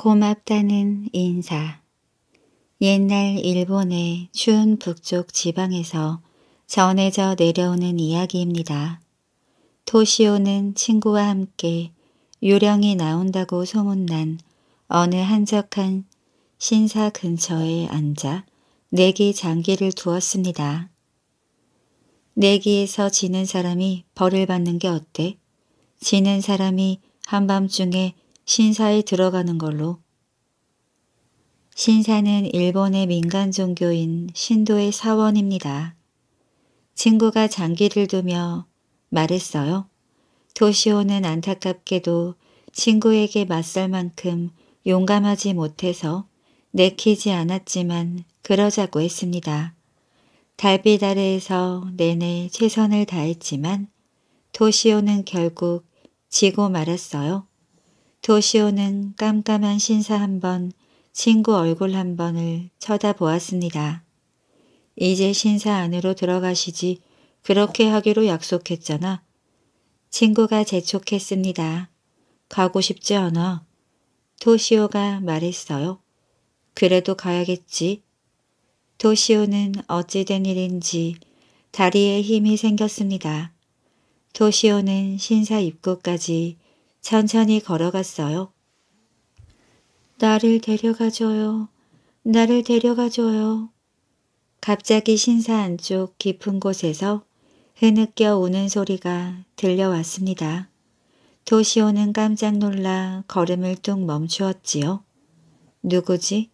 고맙다는 인사 옛날 일본의 추운 북쪽 지방에서 전해져 내려오는 이야기입니다. 토시오는 친구와 함께 유령이 나온다고 소문난 어느 한적한 신사 근처에 앉아 내기 장기를 두었습니다. 내기에서 지는 사람이 벌을 받는 게 어때? 지는 사람이 한밤중에 신사에 들어가는 걸로. 신사는 일본의 민간 종교인 신도의 사원입니다. 친구가 장기를 두며 말했어요. 도시오는 안타깝게도 친구에게 맞설 만큼 용감하지 못해서 내키지 않았지만 그러자고 했습니다. 달빛 아래에서 내내 최선을 다했지만 도시오는 결국 지고 말았어요. 도시오는 깜깜한 신사 한 번, 친구 얼굴 한 번을 쳐다보았습니다. 이제 신사 안으로 들어가시지 그렇게 하기로 약속했잖아. 친구가 재촉했습니다. 가고 싶지 않아. 도시오가 말했어요. 그래도 가야겠지. 도시오는 어찌된 일인지 다리에 힘이 생겼습니다. 도시오는 신사 입구까지 천천히 걸어갔어요. 나를 데려가줘요. 나를 데려가줘요. 갑자기 신사 안쪽 깊은 곳에서 흐느껴 우는 소리가 들려왔습니다. 도시오는 깜짝 놀라 걸음을 뚝 멈추었지요. 누구지?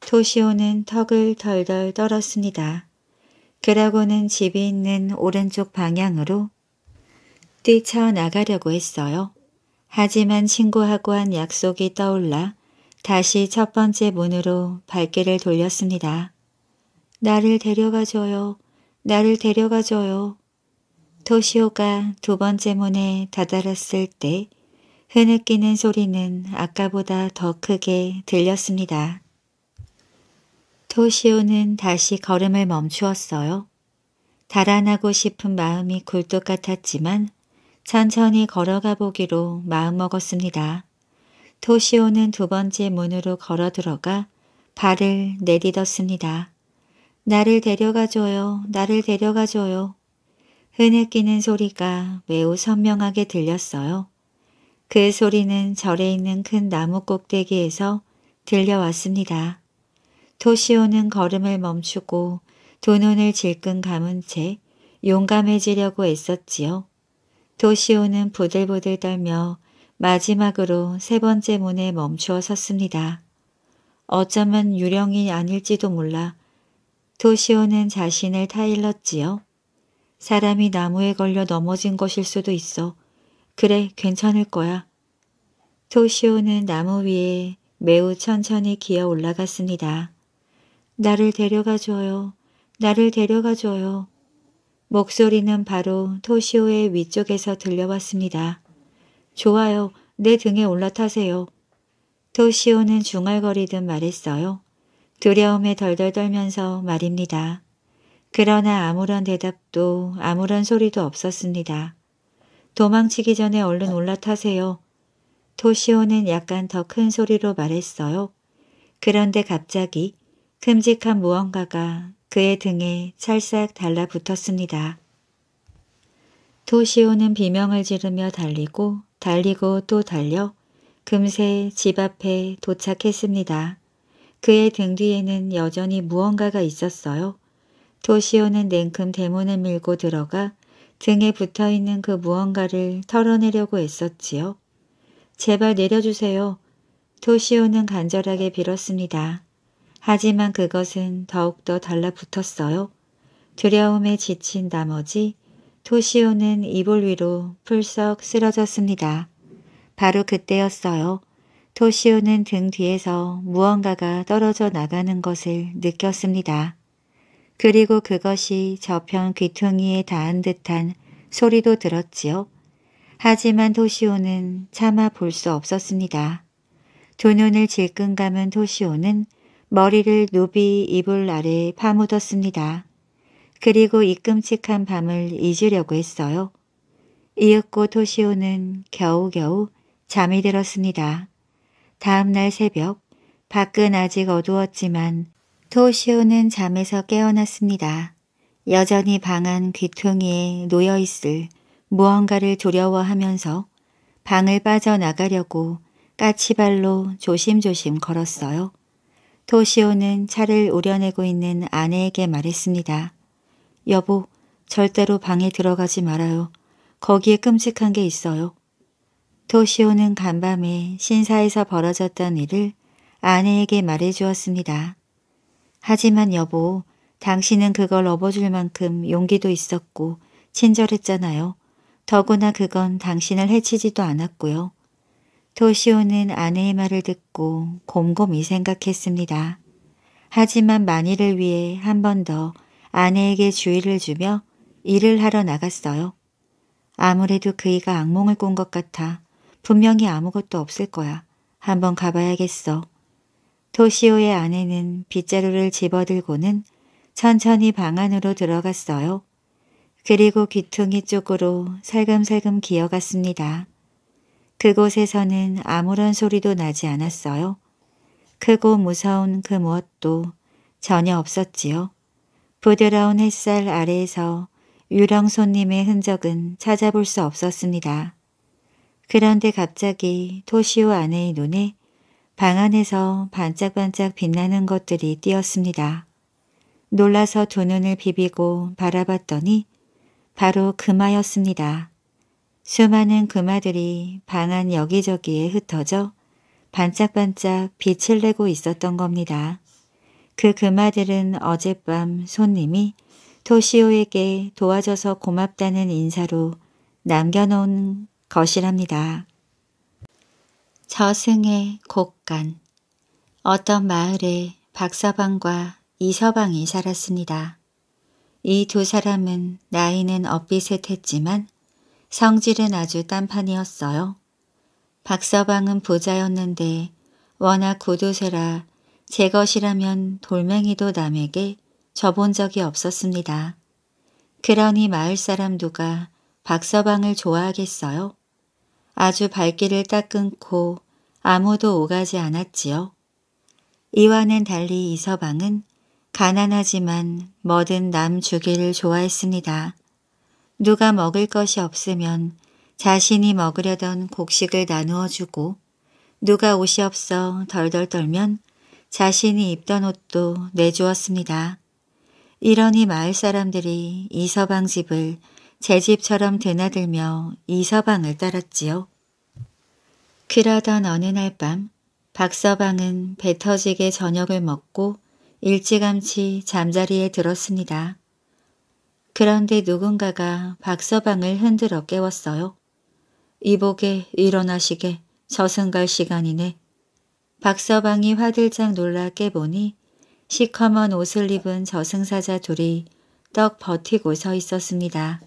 도시오는 턱을 덜덜 떨었습니다. 그러고는 집이 있는 오른쪽 방향으로 뛰쳐나가려고 했어요. 하지만 친구하고 한 약속이 떠올라 다시 첫 번째 문으로 발길을 돌렸습니다. 나를 데려가줘요. 나를 데려가줘요. 토시오가 두 번째 문에 다다랐을 때 흐느끼는 소리는 아까보다 더 크게 들렸습니다. 토시오는 다시 걸음을 멈추었어요. 달아나고 싶은 마음이 굴뚝 같았지만 천천히 걸어가 보기로 마음먹었습니다. 토시오는 두 번째 문으로 걸어 들어가 발을 내딛었습니다. 나를 데려가줘요. 나를 데려가줘요. 흐느끼는 소리가 매우 선명하게 들렸어요. 그 소리는 절에 있는 큰 나무 꼭대기에서 들려왔습니다. 토시오는 걸음을 멈추고 두 눈을 질끈 감은 채 용감해지려고 애썼지요. 도시오는 부들부들 떨며 마지막으로 세 번째 문에 멈추어 섰습니다. 어쩌면 유령이 아닐지도 몰라 도시오는 자신을 타일렀지요. 사람이 나무에 걸려 넘어진 것일 수도 있어. 그래, 괜찮을 거야. 도시오는 나무 위에 매우 천천히 기어 올라갔습니다. 나를 데려가줘요. 나를 데려가줘요. 목소리는 바로 토시오의 위쪽에서 들려왔습니다. 좋아요. 내 등에 올라타세요. 토시오는 중얼거리듯 말했어요. 두려움에 덜덜 떨면서 말입니다. 그러나 아무런 대답도 아무런 소리도 없었습니다. 도망치기 전에 얼른 올라타세요. 토시오는 약간 더 큰 소리로 말했어요. 그런데 갑자기 큼직한 무언가가 그의 등에 찰싹 달라붙었습니다. 도시오는 비명을 지르며 달리고 달리고 또 달려 금세 집 앞에 도착했습니다. 그의 등 뒤에는 여전히 무언가가 있었어요. 도시오는 냉큼 대문을 밀고 들어가 등에 붙어있는 그 무언가를 털어내려고 애썼지요. 제발 내려주세요. 도시오는 간절하게 빌었습니다. 하지만 그것은 더욱더 달라붙었어요. 두려움에 지친 나머지 토시오는 이불 위로 풀썩 쓰러졌습니다. 바로 그때였어요. 토시오는 등 뒤에서 무언가가 떨어져 나가는 것을 느꼈습니다. 그리고 그것이 저편 귀퉁이에 닿은 듯한 소리도 들었지요. 하지만 토시오는 참아 볼 수 없었습니다. 두 눈을 질끈 감은 토시오는 머리를 노비 이불 아래 파묻었습니다. 그리고 이 끔찍한 밤을 잊으려고 했어요. 이윽고 토시오는 겨우겨우 잠이 들었습니다. 다음 날 새벽, 밖은 아직 어두웠지만 토시오는 잠에서 깨어났습니다. 여전히 방 안 귀퉁이에 놓여있을 무언가를 두려워하면서 방을 빠져나가려고 까치발로 조심조심 걸었어요. 토시오는 차를 우려내고 있는 아내에게 말했습니다. 여보, 절대로 방에 들어가지 말아요. 거기에 끔찍한 게 있어요. 토시오는 간밤에 신사에서 벌어졌던 일을 아내에게 말해주었습니다. 하지만 여보, 당신은 그걸 업어줄 만큼 용기도 있었고 친절했잖아요. 더구나 그건 당신을 해치지도 않았고요. 토시오는 아내의 말을 듣고 곰곰이 생각했습니다. 하지만 만일을 위해 한 번 더 아내에게 주의를 주며 일을 하러 나갔어요. 아무래도 그이가 악몽을 꾼 것 같아 분명히 아무것도 없을 거야. 한번 가봐야겠어. 토시오의 아내는 빗자루를 집어들고는 천천히 방 안으로 들어갔어요. 그리고 귀퉁이 쪽으로 살금살금 기어갔습니다. 그곳에서는 아무런 소리도 나지 않았어요. 크고 무서운 그 무엇도 전혀 없었지요. 부드러운 햇살 아래에서 유령 손님의 흔적은 찾아볼 수 없었습니다. 그런데 갑자기 토시오 아내의 눈에 방 안에서 반짝반짝 빛나는 것들이 띄었습니다. 놀라서 두 눈을 비비고 바라봤더니 바로 금화였습니다. 수많은 금화들이 방 안 여기저기에 흩어져 반짝반짝 빛을 내고 있었던 겁니다. 그 금화들은 어젯밤 손님이 토시오에게 도와줘서 고맙다는 인사로 남겨놓은 것이랍니다. 저승의 곡간 어떤 마을에 박서방과 이서방이 살았습니다. 이 두 사람은 나이는 엇비슷했지만 성질은 아주 딴판이었어요. 박서방은 부자였는데 워낙 구두쇠라제 것이라면 돌멩이도 남에게 줘본 적이 없었습니다. 그러니 마을 사람 누가 박서방을 좋아하겠어요? 아주 발길을 딱 끊고 아무도 오가지 않았지요. 이와는 달리 이서방은 가난하지만 뭐든 남 주기를 좋아했습니다. 누가 먹을 것이 없으면 자신이 먹으려던 곡식을 나누어 주고 누가 옷이 없어 덜덜 떨면 자신이 입던 옷도 내주었습니다. 이러니 마을 사람들이 이서방 집을 제 집처럼 드나들며 이서방을 따랐지요. 그러던 어느 날 밤 박서방은 배 터지게 저녁을 먹고 일찌감치 잠자리에 들었습니다. 그런데 누군가가 박서방을 흔들어 깨웠어요. 이복에 일어나시게 저승갈 시간이네. 박서방이 화들짝 놀라 깨보니 시커먼 옷을 입은 저승사자 둘이 떡 버티고 서 있었습니다.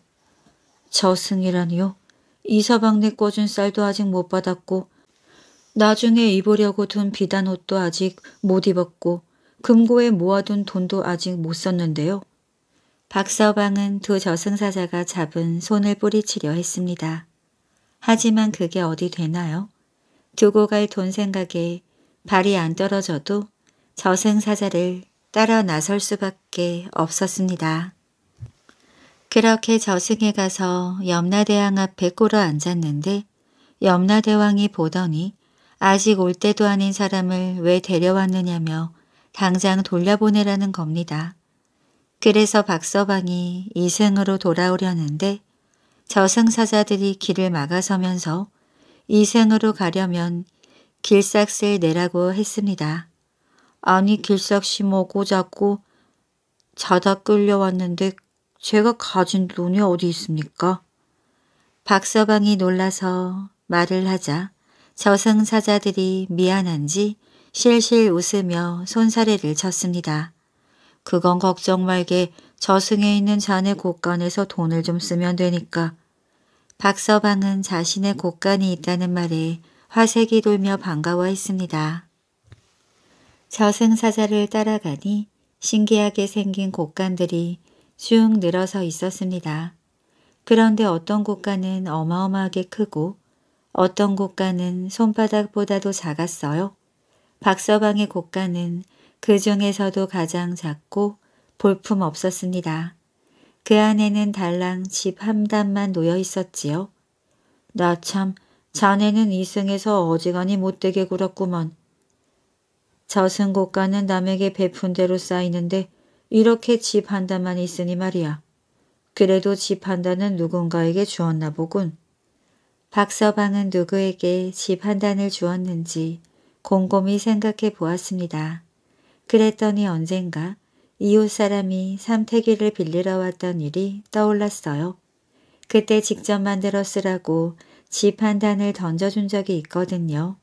저승이라니요? 이서방네 꽂은 쌀도 아직 못 받았고 나중에 입으려고 둔 비단 옷도 아직 못 입었고 금고에 모아둔 돈도 아직 못 썼는데요. 박서방은 두 저승사자가 잡은 손을 뿌리치려 했습니다. 하지만 그게 어디 되나요? 두고 갈 돈 생각에 발이 안 떨어져도 저승사자를 따라 나설 수밖에 없었습니다. 그렇게 저승에 가서 염라대왕 앞에 꼬러 앉았는데 염라대왕이 보더니 아직 올 때도 아닌 사람을 왜 데려왔느냐며 당장 돌려보내라는 겁니다. 그래서 박서방이 이승으로 돌아오려는데 저승사자들이 길을 막아서면서 이승으로 가려면 길삭을 내라고 했습니다. 아니 길삭씨 뭐고 자꾸 자다 끌려왔는데 제가 가진 돈이 어디 있습니까? 박서방이 놀라서 말을 하자 저승사자들이 미안한지 실실 웃으며 손사래를 쳤습니다. 그건 걱정 말게 저승에 있는 자네 곳간에서 돈을 좀 쓰면 되니까. 박서방은 자신의 곳간이 있다는 말에 화색이 돌며 반가워했습니다. 저승사자를 따라가니 신기하게 생긴 곳간들이 쭉 늘어서 있었습니다. 그런데 어떤 곳간은 어마어마하게 크고 어떤 곳간은 손바닥보다도 작았어요. 박서방의 곳간은 그 중에서도 가장 작고 볼품 없었습니다. 그 안에는 달랑 집 함단만 놓여 있었지요. 나 참, 자네는 이승에서 어지간히 못되게 굴었구먼. 저승 곳가는 남에게 베푼 대로 쌓이는데 이렇게 집 한 단만 있으니 말이야. 그래도 집 한 단은 누군가에게 주었나 보군. 박서방은 누구에게 집 한 단을 주었는지 곰곰이 생각해 보았습니다. 그랬더니 언젠가 이웃 사람이 삼태기를 빌리러 왔던 일이 떠올랐어요. 그때 직접 만들어 쓰라고 집한 단을 던져준 적이 있거든요.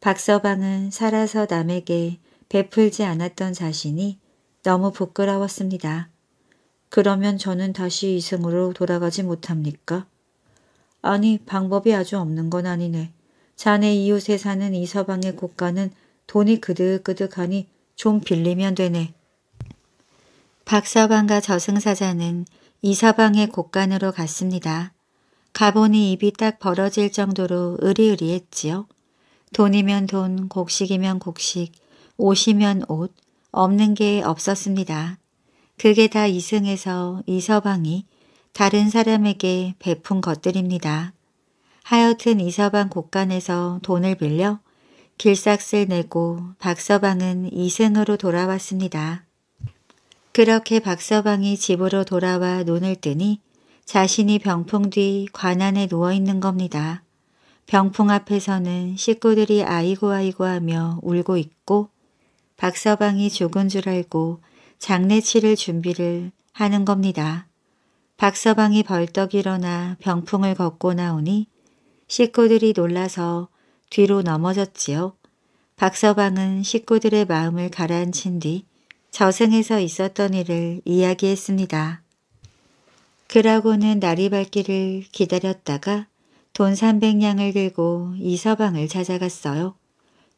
박서방은 살아서 남에게 베풀지 않았던 자신이 너무 부끄러웠습니다. 그러면 저는 다시 이승으로 돌아가지 못합니까? 아니 방법이 아주 없는 건 아니네. 자네 이웃에 사는 이서방의 고가는 돈이 그득그득하니 좀 빌리면 되네. 박사방과 저승사자는 이사방의 곳간으로 갔습니다. 가보니 입이 딱 벌어질 정도로 으리으리했지요. 돈이면 돈, 곡식이면 곡식, 옷이면 옷, 없는 게 없었습니다. 그게 다 이승에서 이서방이 다른 사람에게 베푼 것들입니다. 하여튼 이서방 곳간에서 돈을 빌려 길삭을 내고 박서방은 이승으로 돌아왔습니다. 그렇게 박서방이 집으로 돌아와 눈을 뜨니 자신이 병풍 뒤 관안에 누워있는 겁니다. 병풍 앞에서는 식구들이 아이고 아이고 하며 울고 있고 박서방이 죽은 줄 알고 장례 치를 준비를 하는 겁니다. 박서방이 벌떡 일어나 병풍을 걷고 나오니 식구들이 놀라서 뒤로 넘어졌지요. 박서방은 식구들의 마음을 가라앉힌 뒤 저승에서 있었던 일을 이야기했습니다. 그러고는 날이 밝기를 기다렸다가 돈 300냥을 들고 이 서방을 찾아갔어요.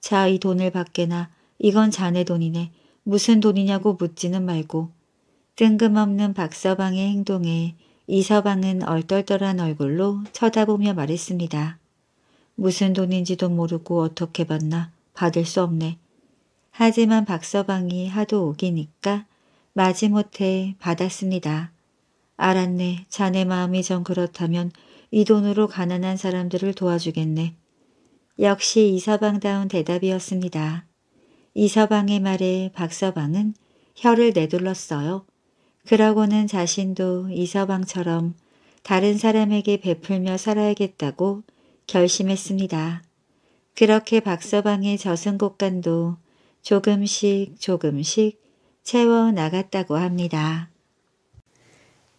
자, 이 돈을 받게나 이건 자네 돈이네. 무슨 돈이냐고 묻지는 말고 뜬금없는 박서방의 행동에 이서방은 얼떨떨한 얼굴로 쳐다보며 말했습니다. 무슨 돈인지도 모르고 어떻게 받나 받을 수 없네. 하지만 박서방이 하도 우기니까 마지못해 받았습니다. 알았네. 자네 마음이 정 그렇다면 이 돈으로 가난한 사람들을 도와주겠네. 역시 이서방다운 대답이었습니다. 이서방의 말에 박서방은 혀를 내둘렀어요. 그러고는 자신도 이서방처럼 다른 사람에게 베풀며 살아야겠다고 결심했습니다. 그렇게 박서방의 저승 곳간도 조금씩 조금씩 채워나갔다고 합니다.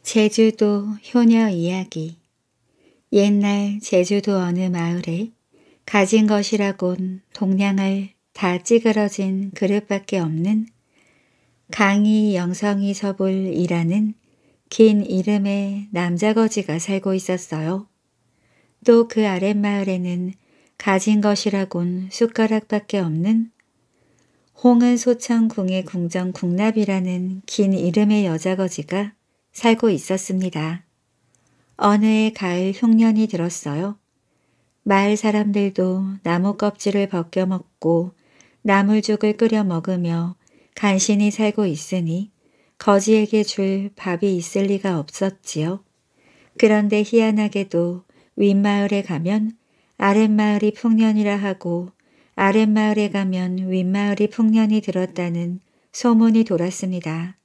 제주도 효녀 이야기 옛날 제주도 어느 마을에 가진 것이라곤 동량을 다 찌그러진 그릇밖에 없는 강이 영성이 서불이라는 긴 이름의 남자거지가 살고 있었어요. 또그 아랫마을에는 가진 것이라곤 숟가락밖에 없는 홍은 소천궁의 궁정 궁납이라는 긴 이름의 여자거지가 살고 있었습니다. 어느 해 가을 흉년이 들었어요. 마을 사람들도 나무 껍질을 벗겨 먹고 나물죽을 끓여 먹으며 간신히 살고 있으니 거지에게 줄 밥이 있을 리가 없었지요. 그런데 희한하게도 윗마을에 가면 아랫마을이 풍년이라 하고 아랫마을에 가면 윗마을이 풍년이 들었다는 소문이 돌았습니다.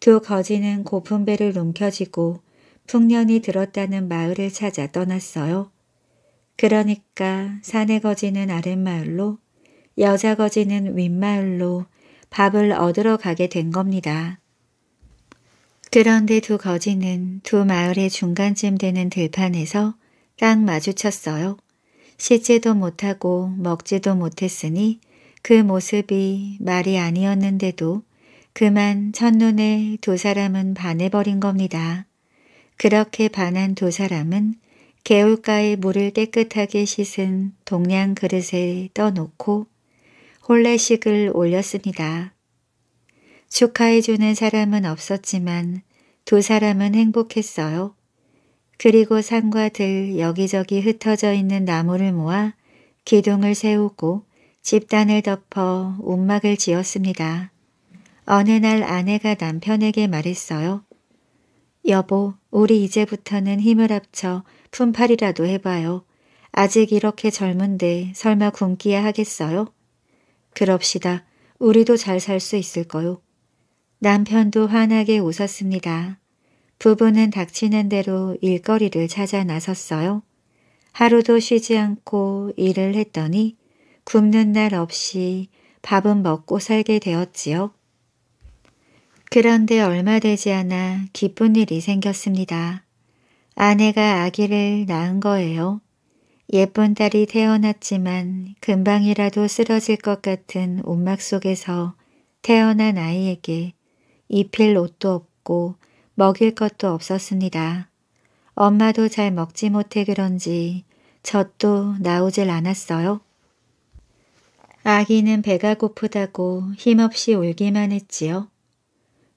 두 거지는 고픈 배를 움켜쥐고 풍년이 들었다는 마을을 찾아 떠났어요. 그러니까 사내 거지는 아랫마을로 여자 거지는 윗마을로 밥을 얻으러 가게 된 겁니다. 그런데 두 거지는 두 마을의 중간쯤 되는 들판에서 딱 마주쳤어요. 씻지도 못하고 먹지도 못했으니 그 모습이 말이 아니었는데도 그만 첫눈에 두 사람은 반해버린 겁니다. 그렇게 반한 두 사람은 개울가에 물을 깨끗하게 씻은 동양 그릇에 떠놓고 홀례식을 올렸습니다. 축하해주는 사람은 없었지만 두 사람은 행복했어요. 그리고 산과 들 여기저기 흩어져 있는 나무를 모아 기둥을 세우고 집단을 덮어 움막을 지었습니다. 어느 날 아내가 남편에게 말했어요. 여보, 우리 이제부터는 힘을 합쳐 품팔이라도 해봐요. 아직 이렇게 젊은데 설마 굶기야 하겠어요? 그럽시다. 우리도 잘 살 수 있을 거요. 남편도 환하게 웃었습니다. 부부는 닥치는 대로 일거리를 찾아 나섰어요. 하루도 쉬지 않고 일을 했더니 굶는 날 없이 밥은 먹고 살게 되었지요. 그런데 얼마 되지 않아 기쁜 일이 생겼습니다. 아내가 아기를 낳은 거예요. 예쁜 딸이 태어났지만 금방이라도 쓰러질 것 같은 온막 속에서 태어난 아이에게 입힐 옷도 없고 먹일 것도 없었습니다. 엄마도 잘 먹지 못해 그런지 젖도 나오질 않았어요. 아기는 배가 고프다고 힘없이 울기만 했지요.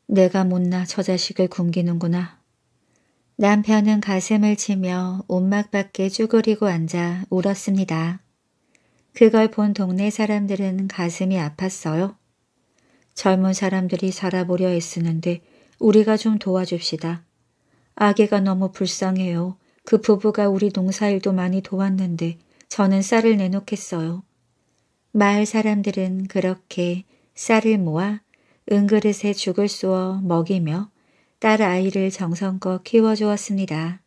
내가 못나 저 자식을 굶기는구나. 남편은 가슴을 치며 옷막 밖에 쭈그리고 앉아 울었습니다. 그걸 본 동네 사람들은 가슴이 아팠어요. 젊은 사람들이 살아보려 했었는데 우리가 좀 도와줍시다. 아기가 너무 불쌍해요. 그 부부가 우리 농사일도 많이 도왔는데 저는 쌀을 내놓겠어요. 마을 사람들은 그렇게 쌀을 모아 은그릇에 죽을 쏘어 먹이며 딸 아이를 정성껏 키워주었습니다.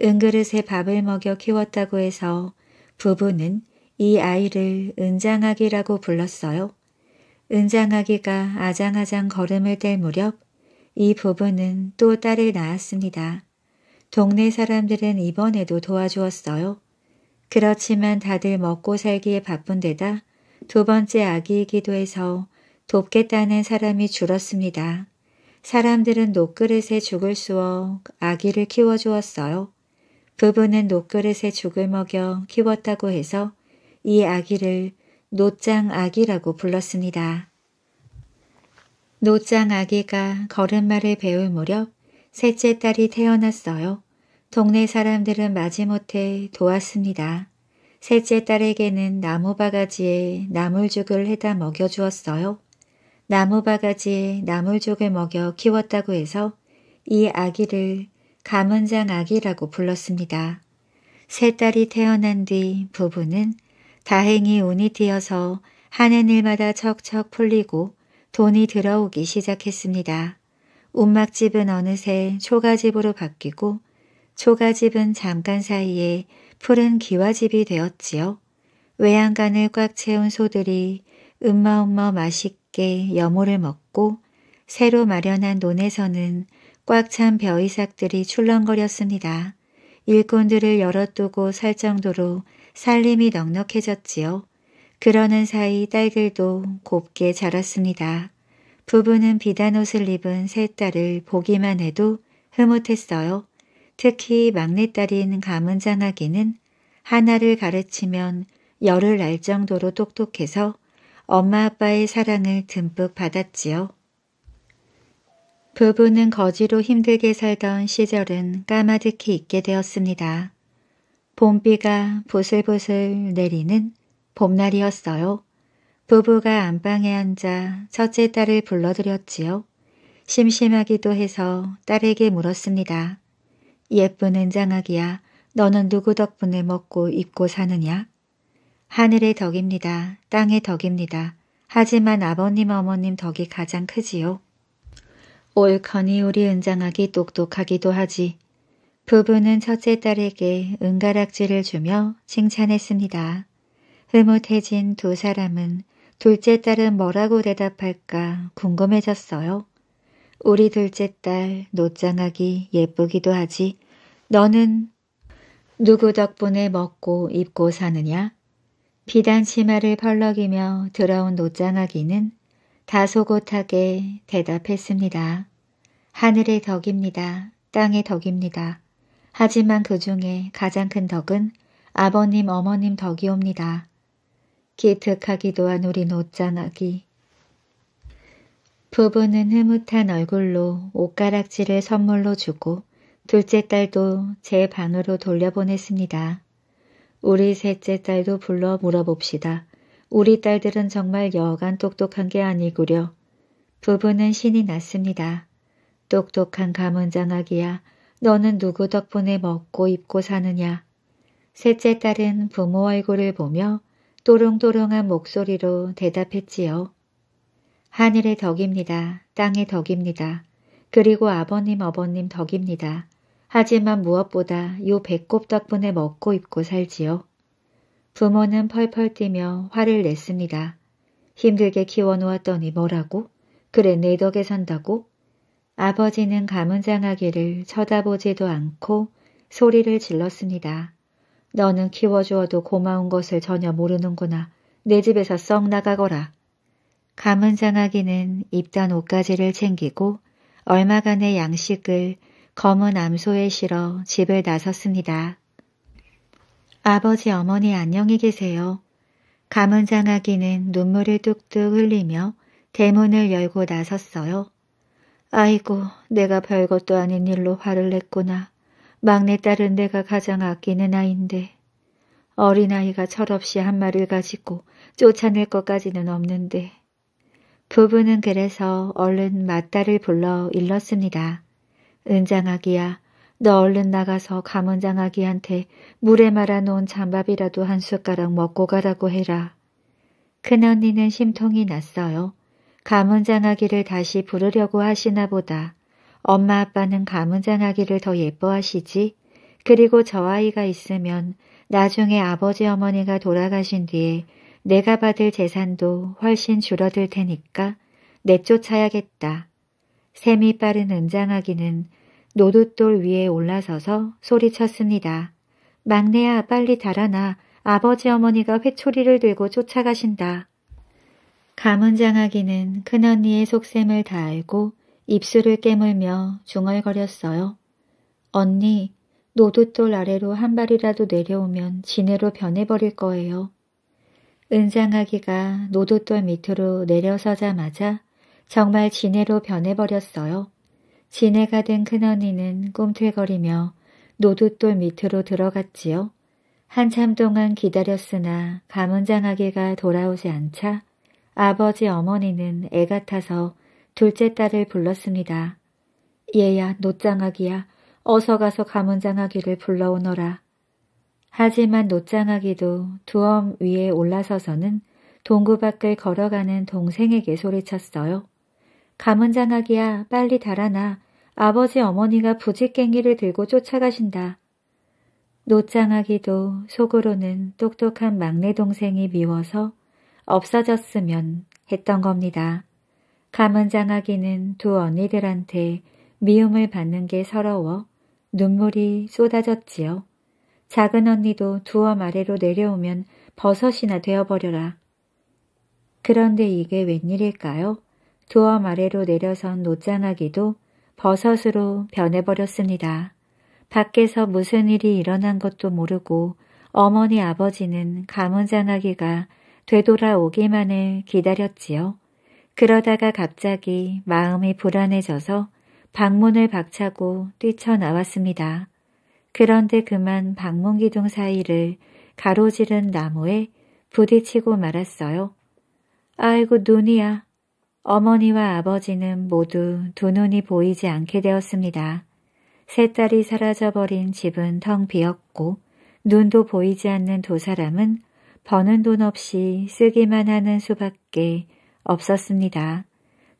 은그릇에 밥을 먹여 키웠다고 해서 부부는 이 아이를 은장아기라고 불렀어요. 은장아기가 아장아장 걸음을 뗄 무렵 이 부부는 또 딸을 낳았습니다. 동네 사람들은 이번에도 도와주었어요. 그렇지만 다들 먹고 살기에 바쁜 데다 두 번째 아기이기도 해서 돕겠다는 사람이 줄었습니다. 사람들은 녹그릇에 죽을 수어 아기를 키워주었어요. 부부는 녹그릇에 죽을 먹여 키웠다고 해서 이 아기를 노짱 아기라고 불렀습니다. 노짱 아기가 걸음마를 배울 무렵 셋째 딸이 태어났어요. 동네 사람들은 마지못해 도왔습니다. 셋째 딸에게는 나무 바가지에 나물죽을 해다 먹여주었어요. 나무 바가지에 나물죽을 먹여 키웠다고 해서 이 아기를 가문장 아기라고 불렀습니다. 세 딸이 태어난 뒤 부부는 다행히 운이 띄어서 하는 일마다 척척 풀리고 돈이 들어오기 시작했습니다. 움막집은 어느새 초가집으로 바뀌고 초가집은 잠깐 사이에 푸른 기와집이 되었지요. 외양간을 꽉 채운 소들이 음마음마 맛있게 여모를 먹고 새로 마련한 논에서는 꽉 찬 벼이삭들이 출렁거렸습니다. 일꾼들을 열어두고 살 정도로 살림이 넉넉해졌지요. 그러는 사이 딸들도 곱게 자랐습니다. 부부는 비단 옷을 입은 세 딸을 보기만 해도 흐뭇했어요. 특히 막내딸인 가문장아기는 하나를 가르치면 열을 날 정도로 똑똑해서 엄마 아빠의 사랑을 듬뿍 받았지요. 부부는 거지로 힘들게 살던 시절은 까마득히 잊게 되었습니다. 봄비가 보슬보슬 내리는 봄날이었어요. 부부가 안방에 앉아 첫째 딸을 불러들였지요. 심심하기도 해서 딸에게 물었습니다. 예쁜 은장아기야, 너는 누구 덕분에 먹고 입고 사느냐? 하늘의 덕입니다. 땅의 덕입니다. 하지만 아버님 어머님 덕이 가장 크지요. 옳거니 우리 은장아기 똑똑하기도 하지. 부부는 첫째 딸에게 은가락질을 주며 칭찬했습니다. 흐뭇해진 두 사람은 둘째 딸은 뭐라고 대답할까 궁금해졌어요. 우리 둘째 딸 노짱하기 예쁘기도 하지. 너는 누구 덕분에 먹고 입고 사느냐? 비단 치마를 펄럭이며 들어온 노짱하기는 다소곳하게 대답했습니다. 하늘의 덕입니다. 땅의 덕입니다. 하지만 그 중에 가장 큰 덕은 아버님, 어머님 덕이옵니다. 기특하기도 한 우리 노짱아기. 부부는 흐뭇한 얼굴로 옷가락질을 선물로 주고 둘째 딸도 제 방으로 돌려보냈습니다. 우리 셋째 딸도 불러 물어봅시다. 우리 딸들은 정말 여간 똑똑한 게 아니구려. 부부는 신이 났습니다. 똑똑한 가문장아기야. 너는 누구 덕분에 먹고 입고 사느냐. 셋째 딸은 부모 얼굴을 보며 또롱또롱한 목소리로 대답했지요. 하늘의 덕입니다. 땅의 덕입니다. 그리고 아버님 어버님 덕입니다. 하지만 무엇보다 요 배꼽 덕분에 먹고 입고 살지요. 부모는 펄펄 뛰며 화를 냈습니다. 힘들게 키워놓았더니 뭐라고? 그래 내 덕에 산다고? 아버지는 가문장하기를 쳐다보지도 않고 소리를 질렀습니다. 너는 키워주어도 고마운 것을 전혀 모르는구나. 내 집에서 썩 나가거라. 가문 장아기는 입단 옷가지를 챙기고 얼마간의 양식을 검은 암소에 실어 집을 나섰습니다. 아버지 어머니 안녕히 계세요. 가문 장아기는 눈물을 뚝뚝 흘리며 대문을 열고 나섰어요. 아이고 내가 별것도 아닌 일로 화를 냈구나. 막내딸은 내가 가장 아끼는 아인데 어린아이가 철없이 한 말을 가지고 쫓아낼 것까지는 없는데 부부는 그래서 얼른 맏딸을 불러 일렀습니다. 은장아기야 너 얼른 나가서 감은장아기한테 물에 말아놓은 잔밥이라도 한 숟가락 먹고 가라고 해라. 큰언니는 심통이 났어요. 감은장아기를 다시 부르려고 하시나 보다. 엄마 아빠는 가문장하기를더 예뻐하시지. 그리고 저 아이가 있으면 나중에 아버지 어머니가 돌아가신 뒤에 내가 받을 재산도 훨씬 줄어들 테니까 내쫓아야겠다. 샘이 빠른 은장하기는노둣돌 위에 올라서서 소리쳤습니다. 막내야 아 빨리 달아나 아버지 어머니가 회초리를 들고 쫓아가신다. 가문장하기는 큰언니의 속셈을 다 알고 입술을 깨물며 중얼거렸어요. 언니, 노두돌 아래로 한 발이라도 내려오면 지네로 변해버릴 거예요. 은장아기가 노두돌 밑으로 내려서자마자 정말 지네로 변해버렸어요. 지네가 된 큰언니는 꿈틀거리며 노두돌 밑으로 들어갔지요. 한참 동안 기다렸으나 가문장아기가 돌아오지 않자 아버지 어머니는 애 같아서 둘째 딸을 불렀습니다. 얘야 노짱아기야 어서 가서 가문장아기를 불러오너라. 하지만 노짱아기도 두엄 위에 올라서서는 동구 밖을 걸어가는 동생에게 소리쳤어요. 가문장아기야 빨리 달아나 아버지 어머니가 부지깽이를 들고 쫓아가신다. 노짱아기도 속으로는 똑똑한 막내 동생이 미워서 없어졌으면 했던 겁니다. 가문 장하기는 두 언니들한테 미움을 받는 게 서러워 눈물이 쏟아졌지요. 작은 언니도 두어 아래로 내려오면 버섯이나 되어버려라. 그런데 이게 웬일일까요? 두어 아래로 내려선 노장하기도 버섯으로 변해버렸습니다. 밖에서 무슨 일이 일어난 것도 모르고 어머니 아버지는 가문장하기가 되돌아오기만을 기다렸지요. 그러다가 갑자기 마음이 불안해져서 방문을 박차고 뛰쳐나왔습니다. 그런데 그만 방문 기둥 사이를 가로지른 나무에 부딪히고 말았어요. 아이고 눈이야. 어머니와 아버지는 모두 두 눈이 보이지 않게 되었습니다. 세 딸이 사라져버린 집은 텅 비었고 눈도 보이지 않는 두 사람은 버는 돈 없이 쓰기만 하는 수밖에 없었습니다.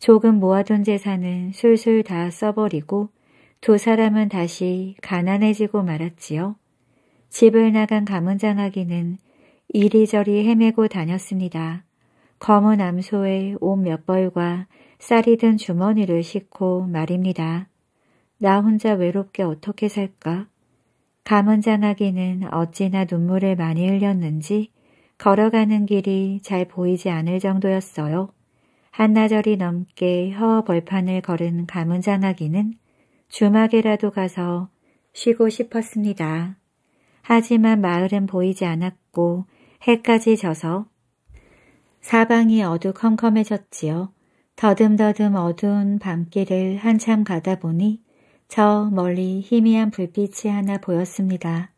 조금 모아둔 재산은 술술 다 써버리고 두 사람은 다시 가난해지고 말았지요. 집을 나간 가문장아기는 이리저리 헤매고 다녔습니다. 검은 암소에 옷 몇 벌과 쌀이 든 주머니를 싣고 말입니다. 나 혼자 외롭게 어떻게 살까? 가문장아기는 어찌나 눈물을 많이 흘렸는지 걸어가는 길이 잘 보이지 않을 정도였어요. 한나절이 넘게 허 벌판을 걸은 가문장아기는 주막에라도 가서 쉬고 싶었습니다. 하지만 마을은 보이지 않았고 해까지 져서 사방이 어두컴컴해졌지요. 더듬더듬 어두운 밤길을 한참 가다 보니 저 멀리 희미한 불빛이 하나 보였습니다.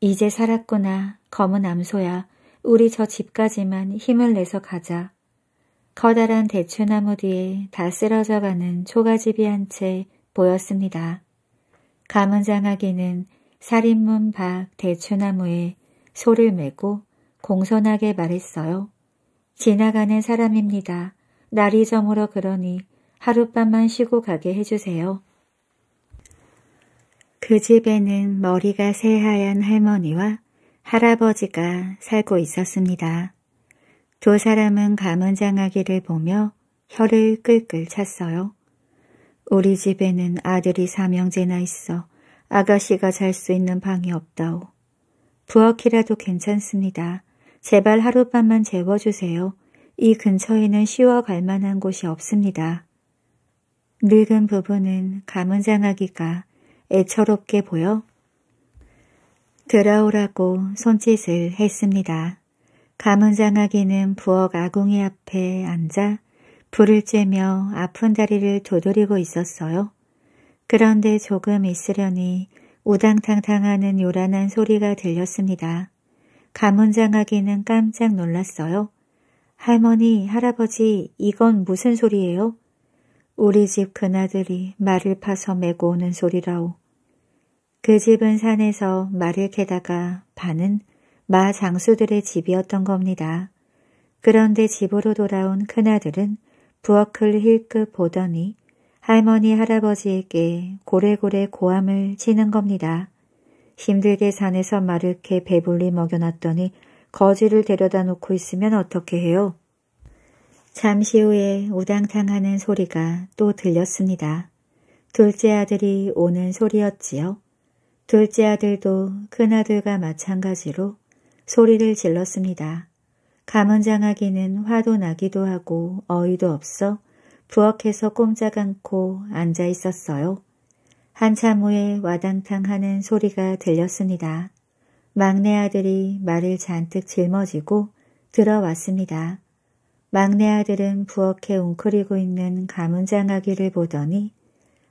이제 살았구나. 검은 암소야. 우리 저 집까지만 힘을 내서 가자. 커다란 대추나무 뒤에 다 쓰러져 가는 초가집이 한 채 보였습니다. 가문장하기는 살인문 밖 대추나무에 소를 메고 공손하게 말했어요. 지나가는 사람입니다. 날이 저물어 그러니 하룻밤만 쉬고 가게 해주세요. 그 집에는 머리가 새하얀 할머니와 할아버지가 살고 있었습니다. 두 사람은 가문장아기를 보며 혀를 끌끌 찼어요. 우리 집에는 아들이 삼형제나 있어 아가씨가 잘 수 있는 방이 없다오. 부엌이라도 괜찮습니다. 제발 하룻밤만 재워주세요. 이 근처에는 쉬어 갈 만한 곳이 없습니다. 늙은 부부는 가문장아기가 애처롭게 보여 들어오라고 손짓을 했습니다. 가문장아기는 부엌 아궁이 앞에 앉아 불을 쬐며 아픈 다리를 도드리고 있었어요. 그런데 조금 있으려니 우당탕탕하는 요란한 소리가 들렸습니다. 가문장아기는 깜짝 놀랐어요. 할머니, 할아버지, 이건 무슨 소리예요? 우리 집 큰아들이 말을 파서 메고 오는 소리라오. 그 집은 산에서 말을 캐다가 반은 마 장수들의 집이었던 겁니다. 그런데 집으로 돌아온 큰아들은 부엌을 힐끗 보더니 할머니 할아버지에게 고래고래 고함을 치는 겁니다. 힘들게 산에서 마르케 배불리 먹여놨더니 거지를 데려다 놓고 있으면 어떻게 해요? 잠시 후에 우당탕하는 소리가 또 들렸습니다. 둘째 아들이 오는 소리였지요. 둘째 아들도 큰아들과 마찬가지로 소리를 질렀습니다. 가문장하기는 화도 나기도 하고 어이도 없어 부엌에서 꼼짝 않고 앉아 있었어요. 한참 후에 와당탕 하는 소리가 들렸습니다. 막내 아들이 말을 잔뜩 짊어지고 들어왔습니다. 막내 아들은 부엌에 웅크리고 있는 가문장아기를 보더니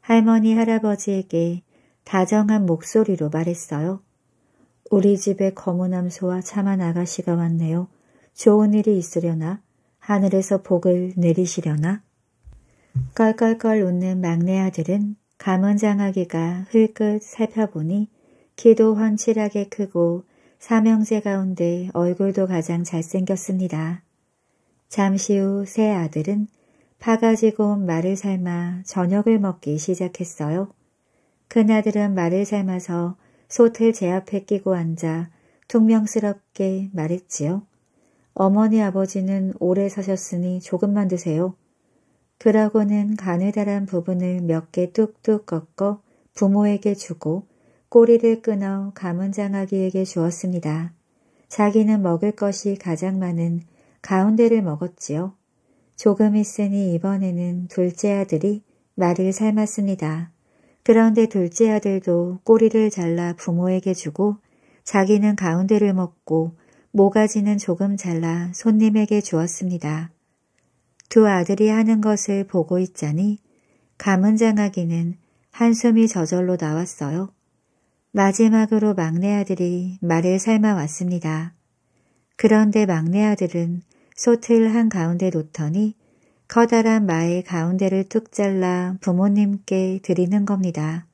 할머니 할아버지에게 다정한 목소리로 말했어요. 우리 집에 검은 암소와 참한 아가씨가 왔네요. 좋은 일이 있으려나? 하늘에서 복을 내리시려나? 껄껄껄 웃는 막내 아들은 감은 장아기가 흘끗 살펴보니 키도 훤칠하게 크고 삼형제 가운데 얼굴도 가장 잘생겼습니다. 잠시 후 세 아들은 파가 지고 온 말을 삶아 저녁을 먹기 시작했어요. 큰아들은 말을 삶아서 소틀 제 앞에 끼고 앉아 퉁명스럽게 말했지요. 어머니 아버지는 오래 사셨으니 조금만 드세요. 그러고는 가느다란 부분을 몇 개 뚝뚝 꺾어 부모에게 주고 꼬리를 끊어 가문장아기에게 주었습니다. 자기는 먹을 것이 가장 많은 가운데를 먹었지요. 조금 있으니 이번에는 둘째 아들이 말을 삶았습니다. 그런데 둘째 아들도 꼬리를 잘라 부모에게 주고 자기는 가운데를 먹고 모가지는 조금 잘라 손님에게 주었습니다. 두 아들이 하는 것을 보고 있자니 가문 장하기는 한숨이 저절로 나왔어요. 마지막으로 막내 아들이 말을 삶아왔습니다. 그런데 막내 아들은 소틀 한가운데 놓더니 커다란 마의 가운데를 뚝 잘라 부모님께 드리는 겁니다.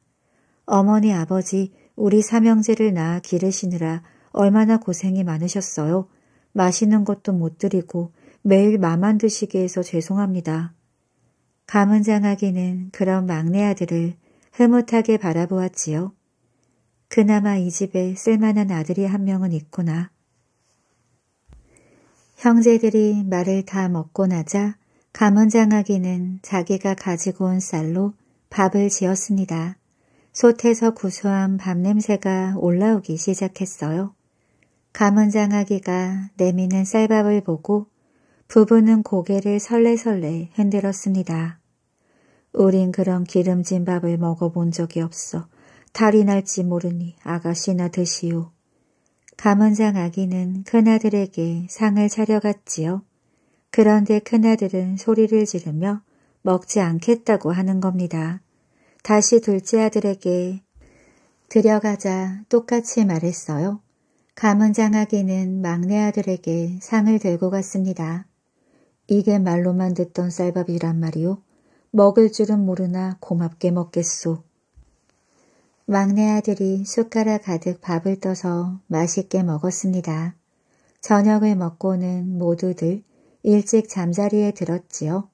어머니 아버지 우리 삼형제를 낳아 기르시느라 얼마나 고생이 많으셨어요. 마시는 것도 못 드리고 매일 마만 드시게 해서 죄송합니다. 가문장하기는 그런 막내 아들을 흐뭇하게 바라보았지요. 그나마 이 집에 쓸만한 아들이 한 명은 있구나. 형제들이 말을 다 먹고 나자 가문장아기는 자기가 가지고 온 쌀로 밥을 지었습니다. 솥에서 구수한 밥냄새가 올라오기 시작했어요. 가문장아기가 내미는 쌀밥을 보고 부부는 고개를 설레설레 흔들었습니다. 우린 그런 기름진 밥을 먹어본 적이 없어. 탈이 날지 모르니 아가씨나 드시오. 가문장 아기는 큰아들에게 상을 차려갔지요. 그런데 큰아들은 소리를 지르며 먹지 않겠다고 하는 겁니다. 다시 둘째 아들에게 들여가자 똑같이 말했어요. 가문장하기는 막내 아들에게 상을 들고 갔습니다. 이게 말로만 듣던 쌀밥이란 말이오 먹을 줄은 모르나 고맙게 먹겠소. 막내 아들이 숟가락 가득 밥을 떠서 맛있게 먹었습니다. 저녁을 먹고는 모두들 일찍 잠자리에 들었지요.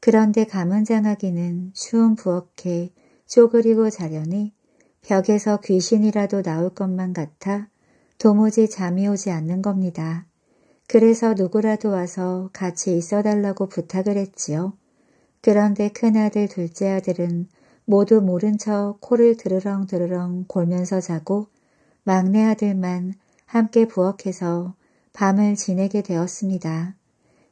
그런데 가문장하기는 추운 부엌에 쪼그리고 자려니 벽에서 귀신이라도 나올 것만 같아 도무지 잠이 오지 않는 겁니다. 그래서 누구라도 와서 같이 있어달라고 부탁을 했지요. 그런데 큰아들 둘째 아들은 모두 모른 척 코를 드르렁드르렁 골면서 자고 막내 아들만 함께 부엌에서 밤을 지내게 되었습니다.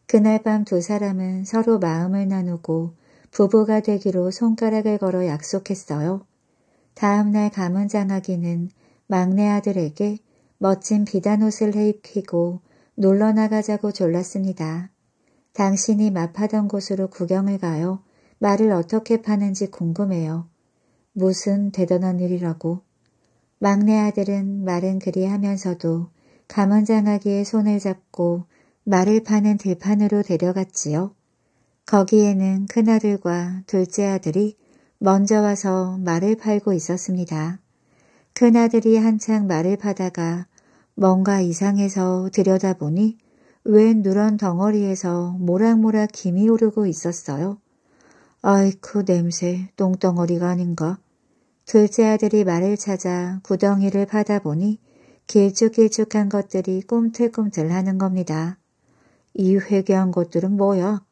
그날 밤 두 사람은 서로 마음을 나누고 부부가 되기로 손가락을 걸어 약속했어요. 다음 날 가문 장하기는 막내 아들에게 멋진 비단옷을 해입히고 놀러 나가자고 졸랐습니다. 당신이 마파던 곳으로 구경을 가요. 말을 어떻게 파는지 궁금해요. 무슨 대단한 일이라고. 막내 아들은 말은 그리 하면서도 가문장하기에 손을 잡고 말을 파는 들판으로 데려갔지요. 거기에는 큰아들과 둘째 아들이 먼저 와서 말을 팔고 있었습니다. 큰아들이 한창 말을 파다가 뭔가 이상해서 들여다보니 웬 누런 덩어리에서 모락모락 김이 오르고 있었어요. 아이쿠 냄새 똥덩어리가 아닌가. 둘째 아들이 말을 찾아 구덩이를 파다 보니 길쭉길쭉한 것들이 꿈틀꿈틀 하는 겁니다. 이 회개한 것들은 뭐야?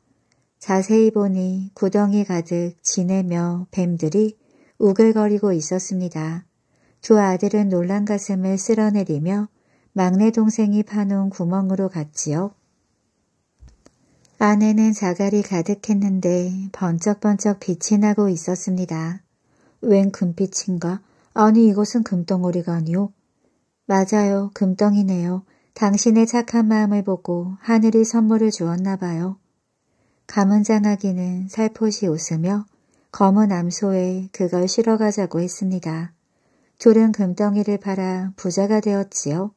자세히 보니 구덩이 가득 지내며 뱀들이 우글거리고 있었습니다. 두 아들은 놀란 가슴을 쓸어내리며 막내 동생이 파놓은 구멍으로 갔지요. 안에는 자갈이 가득했는데 번쩍번쩍 빛이 나고 있었습니다. 웬 금빛인가? 아니 이것은 금덩어리가 아니요. 맞아요. 금덩이네요. 당신의 착한 마음을 보고 하늘이 선물을 주었나 봐요. 가문 장아기는 살포시 웃으며 검은 암소에 그걸 실어가자고 했습니다. 둘은 금덩이를 팔아 부자가 되었지요.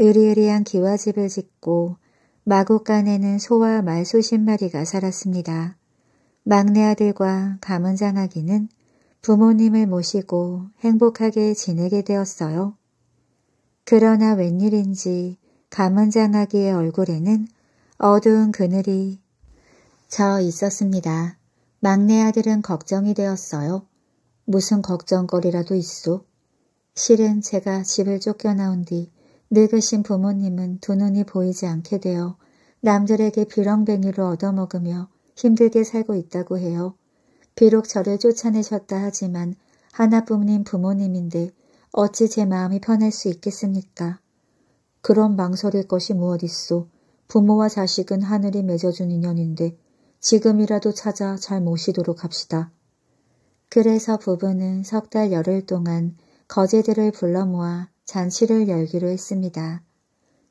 으리으리한 기와집을 짓고 마곡간에는 소와 말 수십 마리가 살았습니다. 막내 아들과 가문장아기는 부모님을 모시고 행복하게 지내게 되었어요. 그러나 웬일인지 가문장하기의 얼굴에는 어두운 그늘이 저 있었습니다. 막내 아들은 걱정이 되었어요. 무슨 걱정거리라도 있소. 실은 제가 집을 쫓겨나온 뒤 늙으신 부모님은 두 눈이 보이지 않게 되어 남들에게 비렁뱅이로 얻어먹으며 힘들게 살고 있다고 해요. 비록 저를 쫓아내셨다 하지만 하나뿐인 부모님인데 어찌 제 마음이 편할 수 있겠습니까? 그런 망설일 것이 무엇있소. 부모와 자식은 하늘이 맺어준 인연인데 지금이라도 찾아 잘 모시도록 합시다. 그래서 부부는 석 달 열흘 동안 거제들을 불러 모아 잔치를 열기로 했습니다.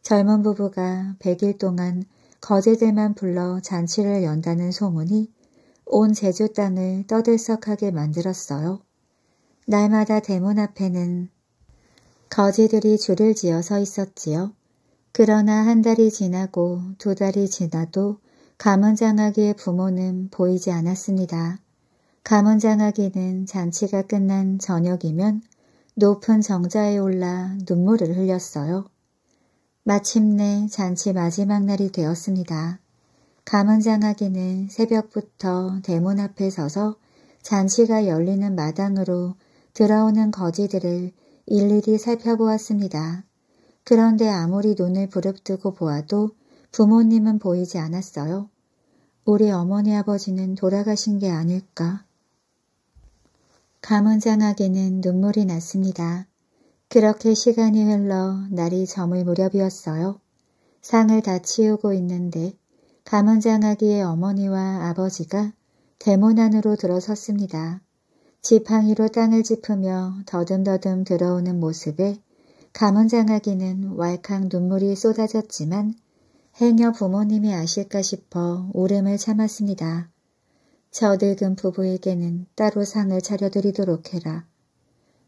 젊은 부부가 100일 동안 거제들만 불러 잔치를 연다는 소문이 온 제주 땅을 떠들썩하게 만들었어요. 날마다 대문 앞에는 거지들이 줄을 지어 서 있었지요. 그러나 한 달이 지나고 두 달이 지나도 가문장하기의 부모는 보이지 않았습니다. 가문장하기는 잔치가 끝난 저녁이면 높은 정자에 올라 눈물을 흘렸어요. 마침내 잔치 마지막 날이 되었습니다. 가문장하기는 새벽부터 대문 앞에 서서 잔치가 열리는 마당으로 들어오는 거지들을 일일이 살펴보았습니다. 그런데 아무리 눈을 부릅뜨고 보아도 부모님은 보이지 않았어요. 우리 어머니 아버지는 돌아가신 게 아닐까. 감은장하게는 눈물이 났습니다. 그렇게 시간이 흘러 날이 저물 무렵이었어요. 상을 다 치우고 있는데 감은장하기의 어머니와 아버지가 대문 안으로 들어섰습니다. 지팡이로 땅을 짚으며 더듬더듬 들어오는 모습에 감은 장하기는 왈칵 눈물이 쏟아졌지만 행여 부모님이 아실까 싶어 울음을 참았습니다. 저 늙은 부부에게는 따로 상을 차려드리도록 해라.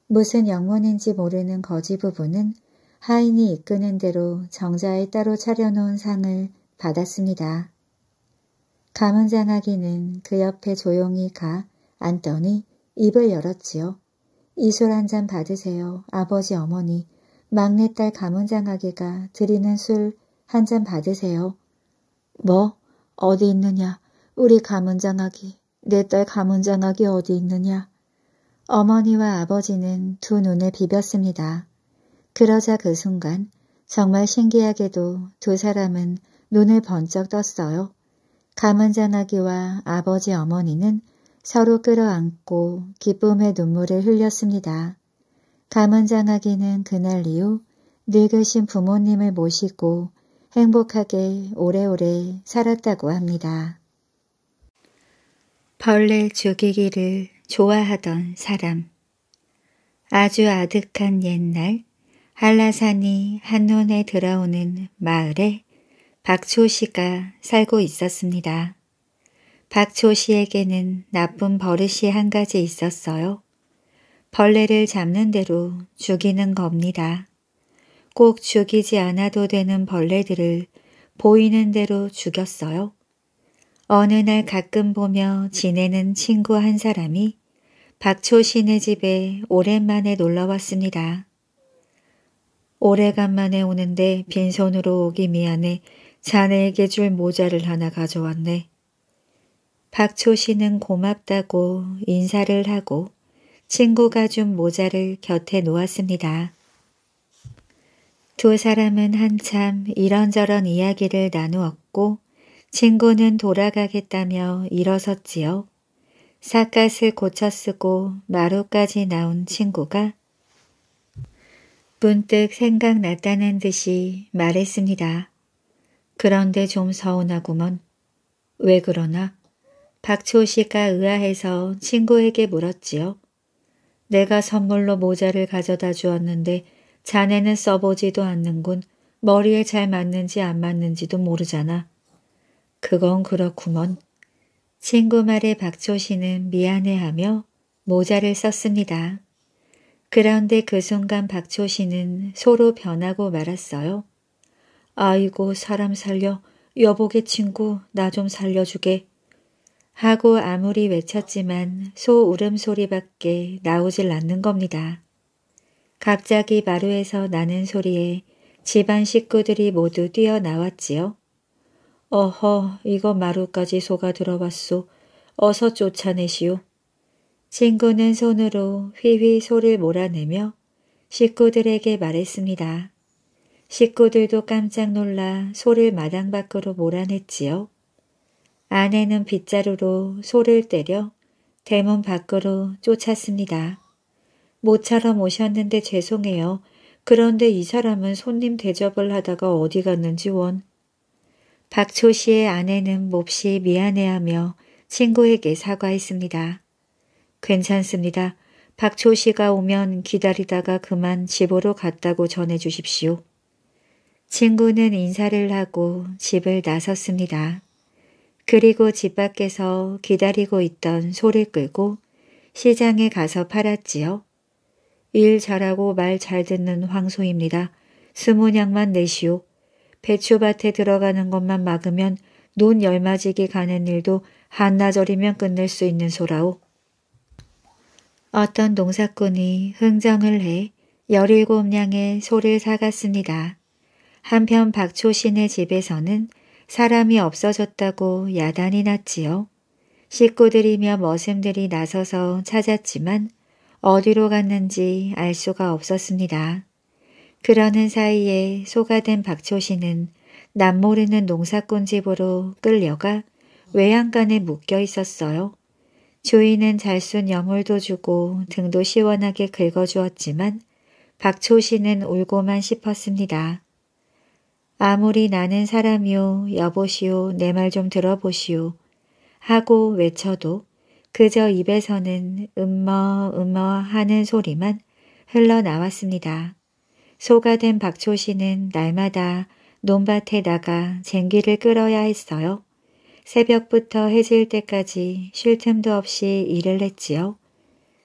무슨 영문인지 모르는 거지 부부는 하인이 이끄는 대로 정자에 따로 차려놓은 상을 받았습니다. 감은 장하기는 그 옆에 조용히 가 앉더니 입을 열었지요. 이 술 한 잔 받으세요. 아버지 어머니 막내딸 가문장아기가 드리는 술 한 잔 받으세요. 뭐? 어디 있느냐? 우리 가문장아기. 내 딸 가문장아기 어디 있느냐? 어머니와 아버지는 두 눈을 비볐습니다. 그러자 그 순간 정말 신기하게도 두 사람은 눈을 번쩍 떴어요. 가문장아기와 아버지 어머니는 서로 끌어안고 기쁨의 눈물을 흘렸습니다. 감언장하기는 그날 이후 늙으신 부모님을 모시고 행복하게 오래오래 살았다고 합니다. 벌레 죽이기를 좋아하던 사람 아주 아득한 옛날 한라산이 한눈에 들어오는 마을에 박초씨가 살고 있었습니다. 박조 씨에게는 나쁜 버릇이 한 가지 있었어요. 벌레를 잡는 대로 죽이는 겁니다. 꼭 죽이지 않아도 되는 벌레들을 보이는 대로 죽였어요. 어느 날 가끔 보며 지내는 친구 한 사람이 박초 씨네 집에 오랜만에 놀러 왔습니다. 오래간만에 오는데 빈손으로 오기 미안해 자네에게 줄 모자를 하나 가져왔네. 박초 신은 고맙다고 인사를 하고 친구가 준 모자를 곁에 놓았습니다. 두 사람은 한참 이런저런 이야기를 나누었고 친구는 돌아가겠다며 일어섰지요. 삿갓을 고쳐 쓰고 마루까지 나온 친구가 문득 생각났다는 듯이 말했습니다. 그런데 좀 서운하구먼. 왜 그러나? 박초호 씨가 의아해서 친구에게 물었지요. 내가 선물로 모자를 가져다 주었는데 자네는 써보지도 않는군. 머리에 잘 맞는지 안 맞는지도 모르잖아. 그건 그렇구먼. 친구 말에 박초호 씨는 미안해하며 모자를 썼습니다. 그런데 그 순간 박초호 씨는 소로 변하고 말았어요. 아이고 사람 살려 여보게 친구 나 좀 살려주게. 하고 아무리 외쳤지만 소 울음소리밖에 나오질 않는 겁니다. 갑자기 마루에서 나는 소리에 집안 식구들이 모두 뛰어나왔지요. 어허, 이거 마루까지 소가 들어왔소. 어서 쫓아내시오. 친구는 손으로 휘휘 소를 몰아내며 식구들에게 말했습니다. 식구들도 깜짝 놀라 소를 마당 밖으로 몰아냈지요. 아내는 빗자루로 소를 때려 대문 밖으로 쫓았습니다. 모처럼 오셨는데 죄송해요. 그런데 이 사람은 손님 대접을 하다가 어디 갔는지 원. 박초 씨의 아내는 몹시 미안해하며 친구에게 사과했습니다. 괜찮습니다. 박초 씨가 오면 기다리다가 그만 집으로 갔다고 전해주십시오. 친구는 인사를 하고 집을 나섰습니다. 그리고 집 밖에서 기다리고 있던 소를 끌고 시장에 가서 팔았지요. 일 잘하고 말 잘 듣는 황소입니다. 스무냥만 내시오. 배추밭에 들어가는 것만 막으면 눈열맞이기 가는 일도 한나절이면 끝낼 수 있는 소라오. 어떤 농사꾼이 흥정을 해 열일곱 냥의 소를 사갔습니다. 한편 박초신의 집에서는 사람이 없어졌다고 야단이 났지요. 식구들이며 머슴들이 나서서 찾았지만 어디로 갔는지 알 수가 없었습니다. 그러는 사이에 소가 된 박초신은 남모르는 농사꾼 집으로 끌려가 외양간에 묶여 있었어요. 주인은 잘순 여물도 주고 등도 시원하게 긁어주었지만 박초신은 울고만 싶었습니다. 아무리 나는 사람이요 여보시오 내 말 좀 들어보시오 하고 외쳐도 그저 입에서는 음머 음머 하는 소리만 흘러나왔습니다. 소가 된 박초 씨는 날마다 논밭에 나가 쟁기를 끌어야 했어요. 새벽부터 해질 때까지 쉴 틈도 없이 일을 했지요.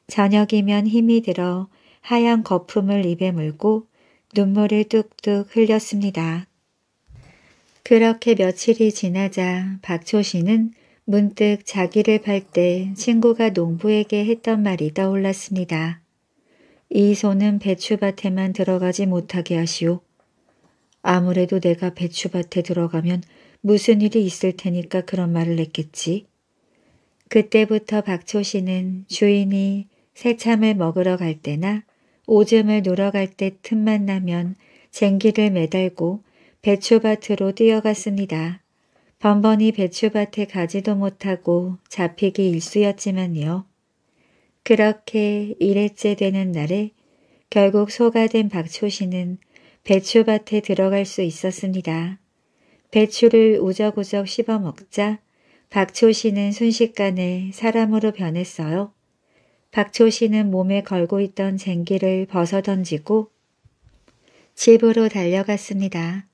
저녁이면 힘이 들어 하얀 거품을 입에 물고 눈물을 뚝뚝 흘렸습니다. 그렇게 며칠이 지나자 박초 신은 문득 자기를 팔 때 친구가 농부에게 했던 말이 떠올랐습니다. 이 손은 배추밭에만 들어가지 못하게 하시오. 아무래도 내가 배추밭에 들어가면 무슨 일이 있을 테니까 그런 말을 했겠지. 그때부터 박초 신은 주인이 새참을 먹으러 갈 때나 오줌을 놀러 갈 때 틈만 나면 쟁기를 매달고 배추밭으로 뛰어갔습니다. 번번이 배추밭에 가지도 못하고 잡히기 일쑤였지만요. 그렇게 일해째 되는 날에 결국 소가 된박초시는 배추밭에 들어갈 수 있었습니다. 배추를 우적우적 씹어 먹자 박초시는 순식간에 사람으로 변했어요. 박초시는 몸에 걸고 있던 쟁기를 벗어던지고 집으로 달려갔습니다.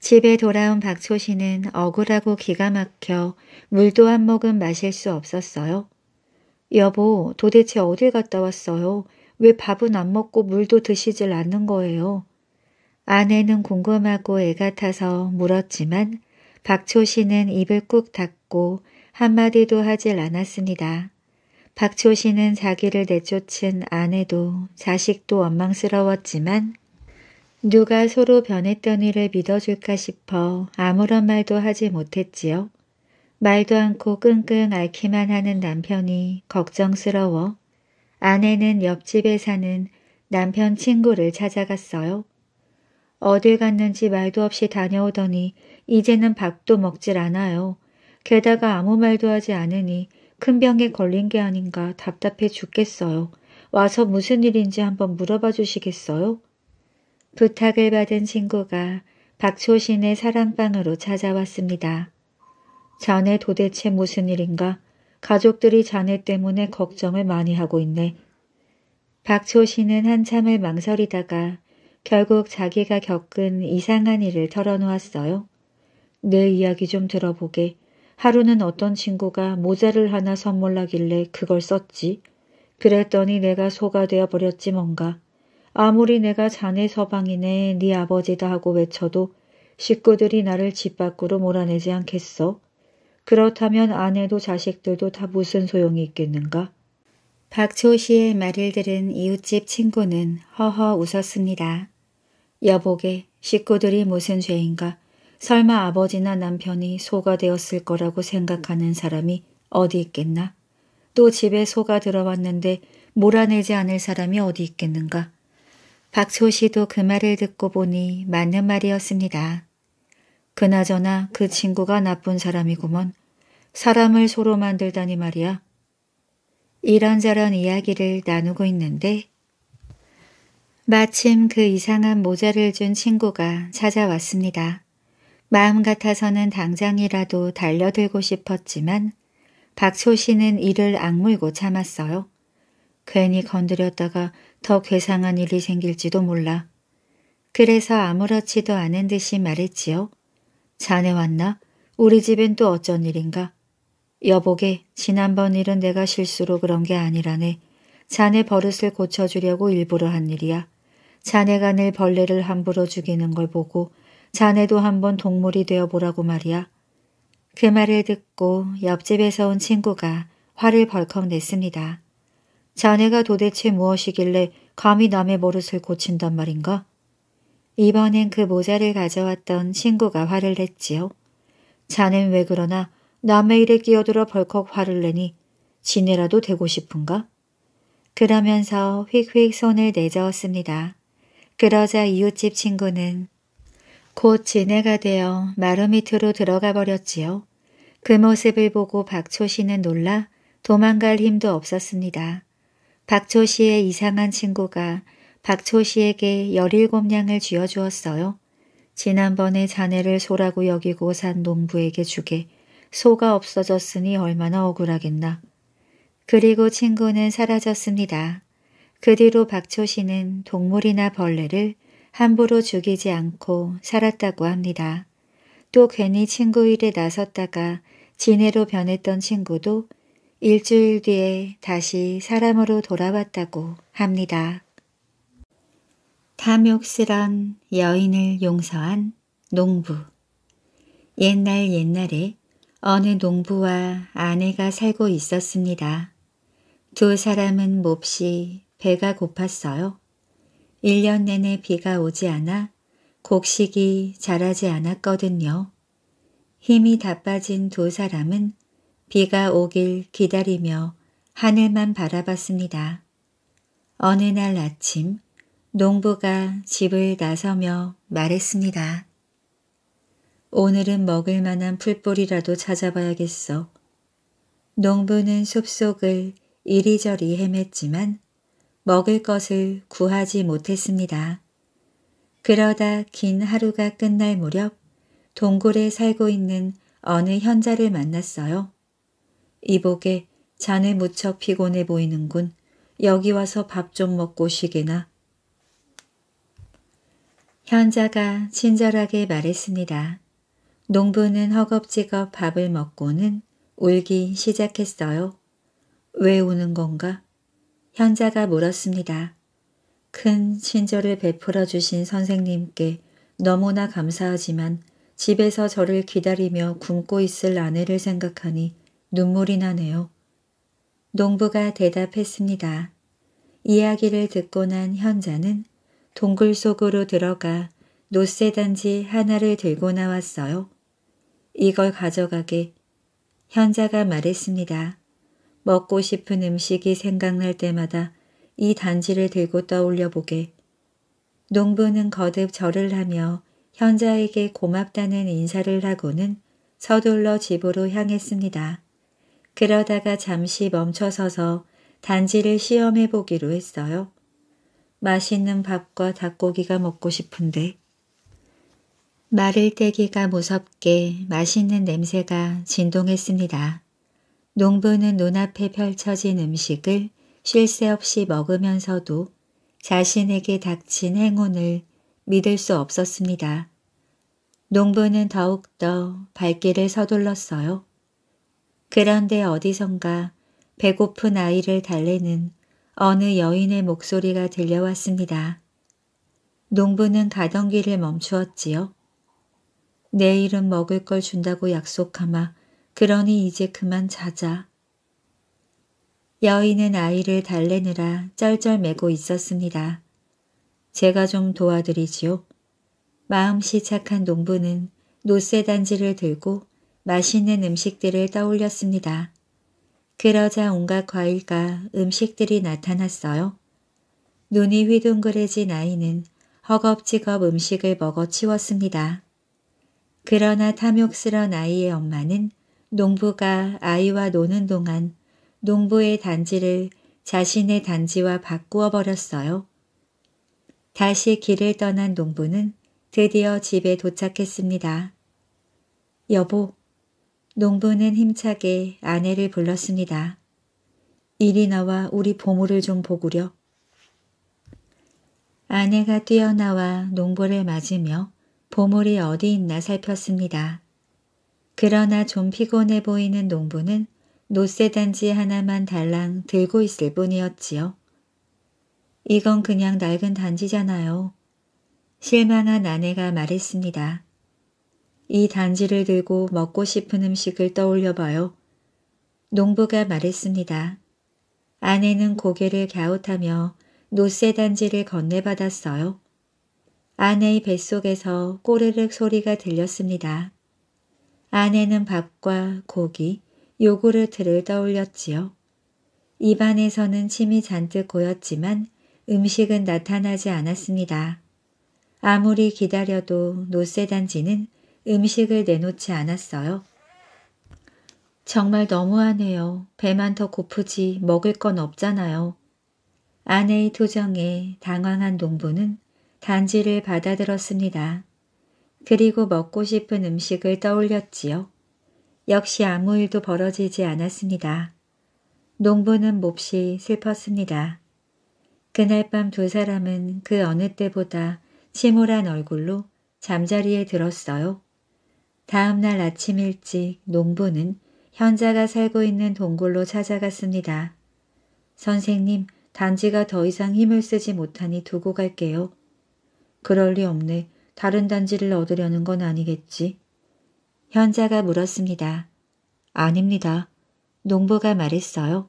집에 돌아온 박초 신은 억울하고 기가 막혀 물도 한 모금 마실 수 없었어요. 여보, 도대체 어딜 갔다 왔어요? 왜 밥은 안 먹고 물도 드시질 않는 거예요? 아내는 궁금하고 애가 타서 물었지만 박초 신은 입을 꾹 닫고 한마디도 하질 않았습니다. 박초 신은 자기를 내쫓은 아내도 자식도 원망스러웠지만 누가 서로 변했던 일을 믿어줄까 싶어 아무런 말도 하지 못했지요. 말도 않고 끙끙 앓기만 하는 남편이 걱정스러워 아내는 옆집에 사는 남편 친구를 찾아갔어요. 어딜 갔는지 말도 없이 다녀오더니 이제는 밥도 먹질 않아요. 게다가 아무 말도 하지 않으니 큰 병에 걸린 게 아닌가 답답해 죽겠어요. 와서 무슨 일인지 한번 물어봐 주시겠어요? 부탁을 받은 친구가 박초신의 사랑방으로 찾아왔습니다. 자네 도대체 무슨 일인가? 가족들이 자네 때문에 걱정을 많이 하고 있네. 박초신은 한참을 망설이다가 결국 자기가 겪은 이상한 일을 털어놓았어요. 내 이야기 좀 들어보게. 하루는 어떤 친구가 모자를 하나 선물하길래 그걸 썼지. 그랬더니 내가 소가 되어버렸지 뭔가. 아무리 내가 자네 서방이네 네 아버지다 하고 외쳐도 식구들이 나를 집 밖으로 몰아내지 않겠어. 그렇다면 아내도 자식들도 다 무슨 소용이 있겠는가? 박초 씨의 말을 들은 이웃집 친구는 허허 웃었습니다. 여보게 식구들이 무슨 죄인가? 설마 아버지나 남편이 소가 되었을 거라고 생각하는 사람이 어디 있겠나? 또 집에 소가 들어왔는데 몰아내지 않을 사람이 어디 있겠는가? 박소 씨도 그 말을 듣고 보니 맞는 말이었습니다. 그나저나 그 친구가 나쁜 사람이구먼. 사람을 소로 만들다니 말이야. 이런저런 이야기를 나누고 있는데 마침 그 이상한 모자를 준 친구가 찾아왔습니다. 마음 같아서는 당장이라도 달려들고 싶었지만 박소 씨는 이를 악물고 참았어요. 괜히 건드렸다가 더 괴상한 일이 생길지도 몰라. 그래서 아무렇지도 않은 듯이 말했지요. 자네 왔나? 우리 집엔 또 어쩐 일인가? 여보게, 지난번 일은 내가 실수로 그런 게 아니라네. 자네 버릇을 고쳐주려고 일부러 한 일이야. 자네가 늘 벌레를 함부로 죽이는 걸 보고 자네도 한번 동물이 되어보라고 말이야. 그 말을 듣고 옆집에서 온 친구가 화를 벌컥 냈습니다. 자네가 도대체 무엇이길래 감히 남의 머릇을 고친단 말인가? 이번엔 그 모자를 가져왔던 친구가 화를 냈지요. 자넨 왜 그러나 남의 일에 끼어들어 벌컥 화를 내니 지네라도 되고 싶은가? 그러면서 휙휙 손을 내저었습니다. 그러자 이웃집 친구는 곧 지네가 되어 마루 밑으로 들어가 버렸지요. 그 모습을 보고 박초씨는 놀라 도망갈 힘도 없었습니다. 박초 시의 이상한 친구가 박초 시에게 열일곱 냥을 쥐어주었어요. 지난번에 자네를 소라고 여기고 산 농부에게 주게 소가 없어졌으니 얼마나 억울하겠나. 그리고 친구는 사라졌습니다. 그 뒤로 박초 시는 동물이나 벌레를 함부로 죽이지 않고 살았다고 합니다. 또 괜히 친구 일에 나섰다가 지내로 변했던 친구도 일주일 뒤에 다시 사람으로 돌아왔다고 합니다. 탐욕스런 여인을 용서한 농부 옛날 옛날에 어느 농부와 아내가 살고 있었습니다. 두 사람은 몹시 배가 고팠어요. 1년 내내 비가 오지 않아 곡식이 자라지 않았거든요. 힘이 다 빠진 두 사람은 비가 오길 기다리며 하늘만 바라봤습니다. 어느 날 아침 농부가 집을 나서며 말했습니다. 오늘은 먹을 만한 풀뿌리라도 찾아봐야겠어. 농부는 숲속을 이리저리 헤맸지만 먹을 것을 구하지 못했습니다. 그러다 긴 하루가 끝날 무렵 동굴에 살고 있는 어느 현자를 만났어요. 이복에 자네 무척 피곤해 보이는군. 여기 와서 밥 좀 먹고 쉬게나. 현자가 친절하게 말했습니다. 농부는 허겁지겁 밥을 먹고는 울기 시작했어요. 왜 우는 건가? 현자가 물었습니다. 큰 친절을 베풀어 주신 선생님께 너무나 감사하지만 집에서 저를 기다리며 굶고 있을 아내를 생각하니 눈물이 나네요. 농부가 대답했습니다. 이야기를 듣고 난 현자는 동굴 속으로 들어가 노쇠단지 하나를 들고 나왔어요. 이걸 가져가게 현자가 말했습니다. 먹고 싶은 음식이 생각날 때마다 이 단지를 들고 떠올려 보게. 농부는 거듭 절을 하며 현자에게 고맙다는 인사를 하고는 서둘러 집으로 향했습니다. 그러다가 잠시 멈춰서서 단지를 시험해 보기로 했어요. 맛있는 밥과 닭고기가 먹고 싶은데 말을 떼기가 무섭게 맛있는 냄새가 진동했습니다. 농부는 눈앞에 펼쳐진 음식을 쉴 새 없이 먹으면서도 자신에게 닥친 행운을 믿을 수 없었습니다. 농부는 더욱더 발길을 서둘렀어요. 그런데 어디선가 배고픈 아이를 달래는 어느 여인의 목소리가 들려왔습니다. 농부는 가던 길을 멈추었지요. 내일은 먹을 걸 준다고 약속하마. 그러니 이제 그만 자자. 여인은 아이를 달래느라 쩔쩔매고 있었습니다. 제가 좀 도와드리지요. 마음씨 착한 농부는 노쇠단지를 들고 맛있는 음식들을 떠올렸습니다. 그러자 온갖 과일과 음식들이 나타났어요. 눈이 휘둥그레진 아이는 허겁지겁 음식을 먹어 치웠습니다. 그러나 탐욕스런 아이의 엄마는 농부가 아이와 노는 동안 농부의 단지를 자신의 단지와 바꾸어 버렸어요. 다시 길을 떠난 농부는 드디어 집에 도착했습니다. 여보, 농부는 힘차게 아내를 불렀습니다. 이리 나와 우리 보물을 좀 보구려. 아내가 뛰어나와 농부를 맞으며 보물이 어디 있나 살폈습니다. 그러나 좀 피곤해 보이는 농부는 노쇠단지 하나만 달랑 들고 있을 뿐이었지요. 이건 그냥 낡은 단지잖아요. 실망한 아내가 말했습니다. 이 단지를 들고 먹고 싶은 음식을 떠올려 봐요. 농부가 말했습니다. 아내는 고개를 갸웃하며 노쇠 단지를 건네받았어요. 아내의 뱃속에서 꼬르륵 소리가 들렸습니다. 아내는 밥과 고기, 요구르트를 떠올렸지요. 입안에서는 침이 잔뜩 고였지만 음식은 나타나지 않았습니다. 아무리 기다려도 노쇠단지는 음식을 내놓지 않았어요. 정말 너무하네요. 배만 더 고프지 먹을 건 없잖아요. 아내의 토정에 당황한 농부는 단지를 받아들었습니다. 그리고 먹고 싶은 음식을 떠올렸지요. 역시 아무 일도 벌어지지 않았습니다. 농부는 몹시 슬펐습니다. 그날 밤 두 사람은 그 어느 때보다 침울한 얼굴로 잠자리에 들었어요. 다음 날 아침 일찍 농부는 현자가 살고 있는 동굴로 찾아갔습니다. 선생님, 단지가 더 이상 힘을 쓰지 못하니 두고 갈게요. 그럴 리 없네. 다른 단지를 얻으려는 건 아니겠지. 현자가 물었습니다. 아닙니다. 농부가 말했어요.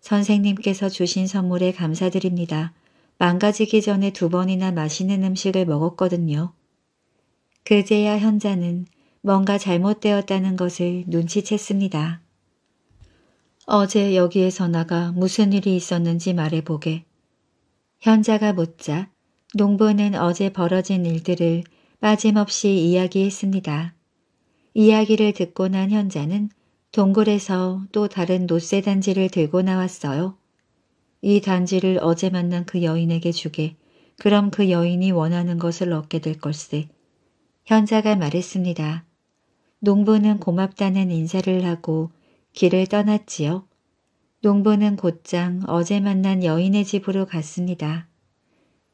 선생님께서 주신 선물에 감사드립니다. 망가지기 전에 두 번이나 맛있는 음식을 먹었거든요. 그제야 현자는 뭔가 잘못되었다는 것을 눈치챘습니다. 어제 여기에서 나가 무슨 일이 있었는지 말해보게. 현자가 묻자 농부는 어제 벌어진 일들을 빠짐없이 이야기했습니다. 이야기를 듣고 난 현자는 동굴에서 또 다른 노쇠 단지를 들고 나왔어요. 이 단지를 어제 만난 그 여인에게 주게. 그럼 그 여인이 원하는 것을 얻게 될 걸세. 현자가 말했습니다. 농부는 고맙다는 인사를 하고 길을 떠났지요. 농부는 곧장 어제 만난 여인의 집으로 갔습니다.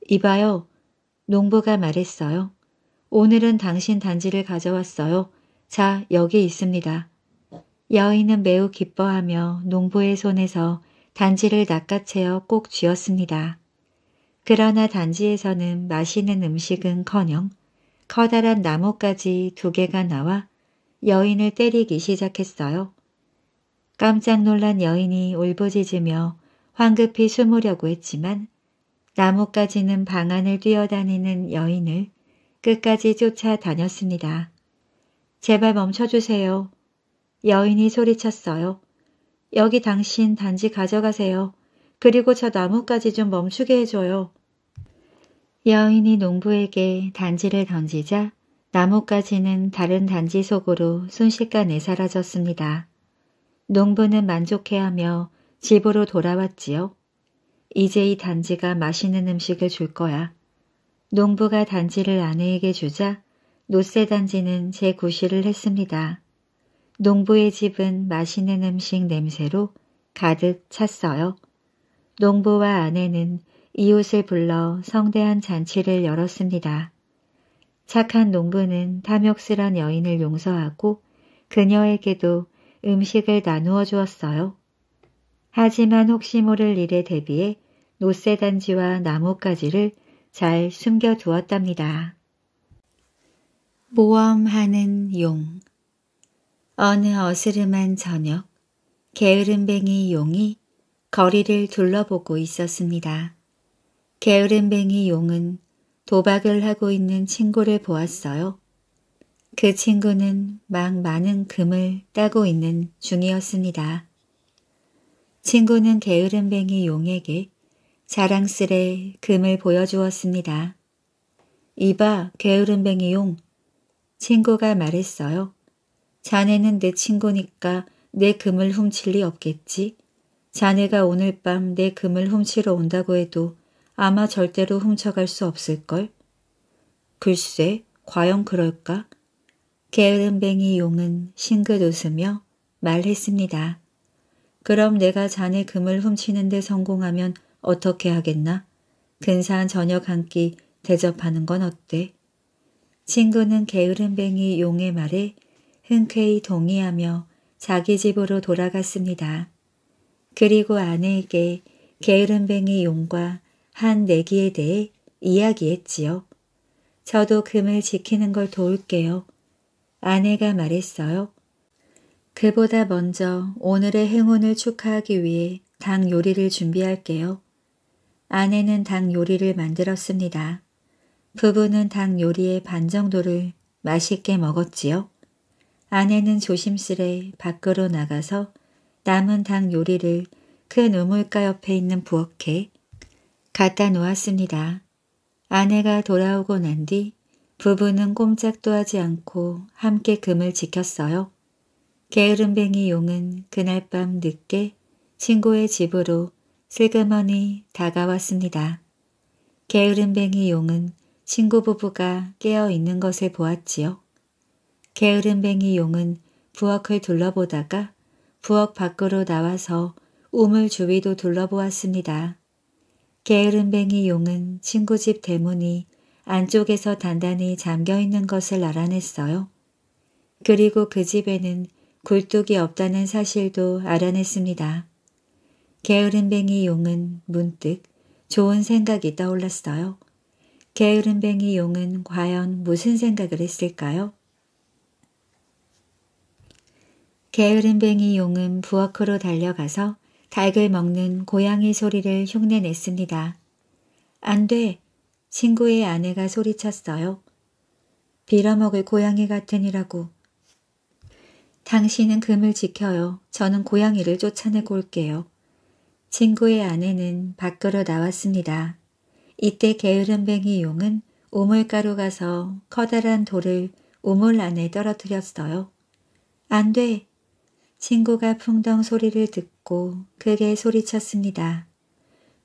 이봐요. 농부가 말했어요. 오늘은 당신 단지를 가져왔어요. 자, 여기 있습니다. 여인은 매우 기뻐하며 농부의 손에서 단지를 낚아채어 꼭 쥐었습니다. 그러나 단지에서는 맛있는 음식은커녕 커다란 나뭇가지 두 개가 나와 여인을 때리기 시작했어요. 깜짝 놀란 여인이 울부짖으며 황급히 숨으려고 했지만 나뭇가지는 방 안을 뛰어다니는 여인을 끝까지 쫓아다녔습니다. 제발 멈춰주세요. 여인이 소리쳤어요. 여기 당신 단지 가져가세요. 그리고 저 나뭇가지 좀 멈추게 해줘요. 여인이 농부에게 단지를 던지자 나뭇가지는 다른 단지 속으로 순식간에 사라졌습니다. 농부는 만족해하며 집으로 돌아왔지요. 이제 이 단지가 맛있는 음식을 줄 거야. 농부가 단지를 아내에게 주자 노쇠 단지는 재구실을 했습니다. 농부의 집은 맛있는 음식 냄새로 가득 찼어요. 농부와 아내는 이웃을 불러 성대한 잔치를 열었습니다. 착한 농부는 탐욕스런 여인을 용서하고 그녀에게도 음식을 나누어 주었어요. 하지만 혹시 모를 일에 대비해 노쇠단지와 나뭇가지를 잘 숨겨두었답니다. 모험하는 용 어느 어스름한 저녁 게으름뱅이 용이 거리를 둘러보고 있었습니다. 게으름뱅이 용은 도박을 하고 있는 친구를 보았어요. 그 친구는 막 많은 금을 따고 있는 중이었습니다. 친구는 게으름뱅이 용에게 자랑스레 금을 보여주었습니다. 이봐, 게으름뱅이 용. 친구가 말했어요. 자네는 내 친구니까 내 금을 훔칠 리 없겠지. 자네가 오늘 밤 내 금을 훔치러 온다고 해도 아마 절대로 훔쳐갈 수 없을걸? 글쎄, 과연 그럴까? 게으름뱅이 용은 싱긋 웃으며 말했습니다. 그럼 내가 자네 금을 훔치는데 성공하면 어떻게 하겠나? 근사한 저녁 한 끼 대접하는 건 어때? 친구는 게으름뱅이 용의 말에 흔쾌히 동의하며 자기 집으로 돌아갔습니다. 그리고 아내에게 게으름뱅이 용과 한 내기에 대해 이야기했지요. 저도 금을 지키는 걸 도울게요. 아내가 말했어요. 그보다 먼저 오늘의 행운을 축하하기 위해 당 요리를 준비할게요. 아내는 당 요리를 만들었습니다. 부부는 당 요리의 반 정도를 맛있게 먹었지요. 아내는 조심스레 밖으로 나가서 남은 당 요리를 큰 그 우물가 옆에 있는 부엌에 갖다 놓았습니다. 아내가 돌아오고 난 뒤 부부는 꼼짝도 하지 않고 함께 금을 지켰어요. 게으름뱅이 용은 그날 밤 늦게 친구의 집으로 슬그머니 다가왔습니다. 게으름뱅이 용은 친구 부부가 깨어 있는 것을 보았지요. 게으름뱅이 용은 부엌을 둘러보다가 부엌 밖으로 나와서 우물 주위도 둘러보았습니다. 게으름뱅이 용은 친구 집 대문이 안쪽에서 단단히 잠겨있는 것을 알아냈어요. 그리고 그 집에는 굴뚝이 없다는 사실도 알아냈습니다. 게으름뱅이 용은 문득 좋은 생각이 떠올랐어요. 게으름뱅이 용은 과연 무슨 생각을 했을까요? 게으름뱅이 용은 부엌으로 달려가서 닭을 먹는 고양이 소리를 흉내냈습니다. 안 돼! 친구의 아내가 소리쳤어요. 빌어먹을 고양이 같으니라고. 당신은 금을 지켜요. 저는 고양이를 쫓아내고 올게요. 친구의 아내는 밖으로 나왔습니다. 이때 게으름뱅이 용은 우물가로 가서 커다란 돌을 우물 안에 떨어뜨렸어요. 안 돼! 친구가 풍덩 소리를 듣고 잡고 크게 소리쳤습니다.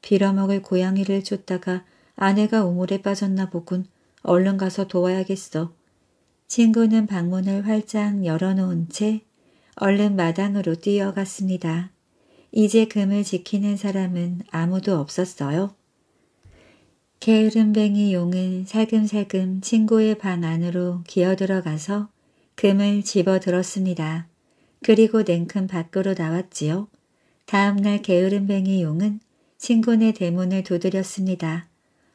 빌어먹을 고양이를 쫓다가 아내가 우물에 빠졌나 보군. 얼른 가서 도와야겠어. 친구는 방문을 활짝 열어놓은 채 얼른 마당으로 뛰어갔습니다. 이제 금을 지키는 사람은 아무도 없었어요. 게으름뱅이 용은 살금살금 친구의 방 안으로 기어들어가서 금을 집어들었습니다. 그리고 냉큼 밖으로 나왔지요. 다음날 게으름뱅이 용은 친구네 대문을 두드렸습니다.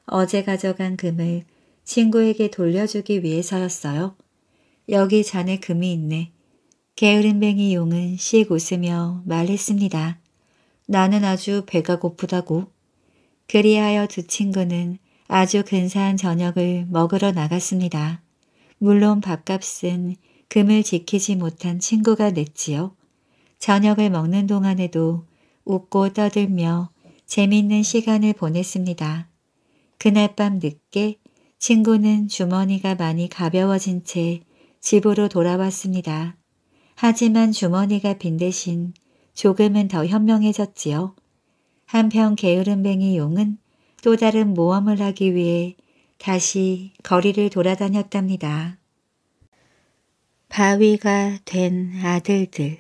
어제 가져간 금을 친구에게 돌려주기 위해서였어요. 여기 잔에 금이 있네. 게으름뱅이 용은 씩 웃으며 말했습니다. 나는 아주 배가 고프다고. 그리하여 두 친구는 아주 근사한 저녁을 먹으러 나갔습니다. 물론 밥값은 금을 지키지 못한 친구가 냈지요. 저녁을 먹는 동안에도 웃고 떠들며 재밌는 시간을 보냈습니다. 그날 밤 늦게 친구는 주머니가 많이 가벼워진 채 집으로 돌아왔습니다. 하지만 주머니가 빈 대신 조금은 더 현명해졌지요. 한편 게으름뱅이 용은 또 다른 모험을 하기 위해 다시 거리를 돌아다녔답니다. 바위가 된 아들들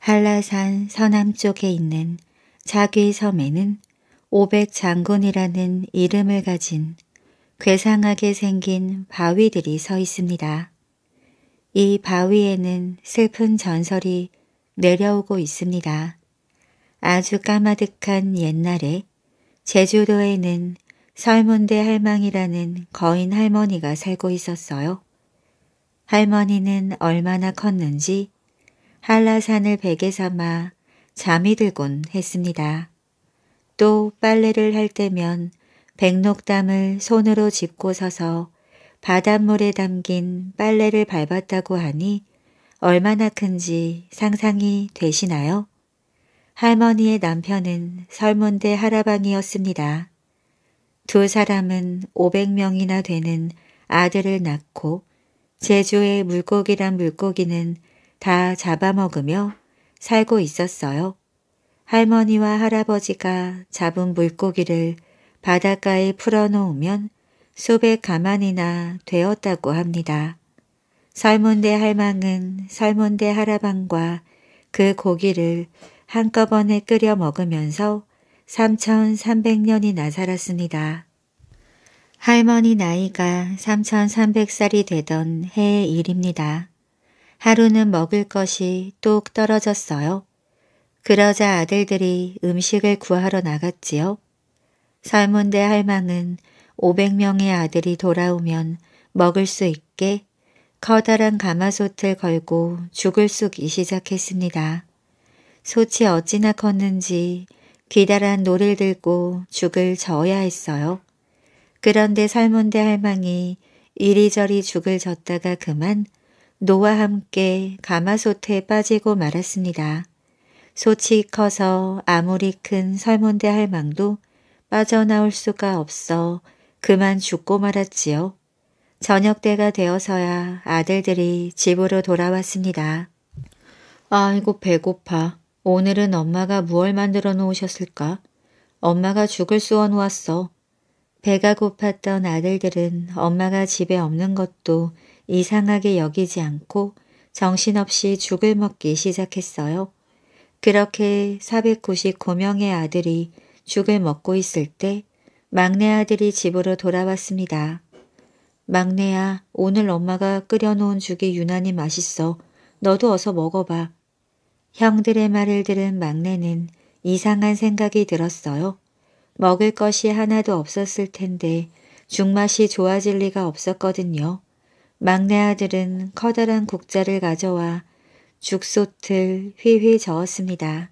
한라산 서남쪽에 있는 자귀 섬에는 오백장군이라는 이름을 가진 괴상하게 생긴 바위들이 서 있습니다. 이 바위에는 슬픈 전설이 내려오고 있습니다. 아주 까마득한 옛날에 제주도에는 설문대 할망이라는 거인 할머니가 살고 있었어요. 할머니는 얼마나 컸는지 한라산을 베개 삼아 잠이 들곤 했습니다. 또 빨래를 할 때면 백록담을 손으로 짚고 서서 바닷물에 담긴 빨래를 밟았다고 하니 얼마나 큰지 상상이 되시나요? 할머니의 남편은 설문대 하라방이었습니다. 두 사람은 500명이나 되는 아들을 낳고 제주의 물고기란 물고기는 다 잡아먹으며 살고 있었어요. 할머니와 할아버지가 잡은 물고기를 바닷가에 풀어놓으면 수백 가만이나 되었다고 합니다. 설문대 할망은 설문대 할아방과그 고기를 한꺼번에 끓여 먹으면서 3,300년이나 살았습니다. 할머니 나이가 3,300살이 되던 해의 일입니다. 하루는 먹을 것이 똑 떨어졌어요. 그러자 아들들이 음식을 구하러 나갔지요. 설문대 할망은 500명의 아들이 돌아오면 먹을 수 있게 커다란 가마솥을 걸고 죽을 쑥이 시작했습니다. 솥이 어찌나 컸는지 기다란 노를 들고 죽을 저어야 했어요. 그런데 설문대 할망이 이리저리 죽을 졌다가 그만 노와 함께 가마솥에 빠지고 말았습니다. 솥이 커서 아무리 큰 설문대 할망도 빠져나올 수가 없어 그만 죽고 말았지요. 저녁 때가 되어서야 아들들이 집으로 돌아왔습니다. 아이고 배고파. 오늘은 엄마가 무얼 만들어 놓으셨을까? 엄마가 죽을 쑤어 놓았어. 배가 고팠던 아들들은 엄마가 집에 없는 것도 이상하게 여기지 않고 정신없이 죽을 먹기 시작했어요. 그렇게 499명의 아들이 죽을 먹고 있을 때 막내 아들이 집으로 돌아왔습니다. 막내야, 오늘 엄마가 끓여놓은 죽이 유난히 맛있어. 너도 어서 먹어봐. 형들의 말을 들은 막내는 이상한 생각이 들었어요. 먹을 것이 하나도 없었을 텐데 죽맛이 좋아질 리가 없었거든요. 막내 아들은 커다란 국자를 가져와 죽솥을 휘휘 저었습니다.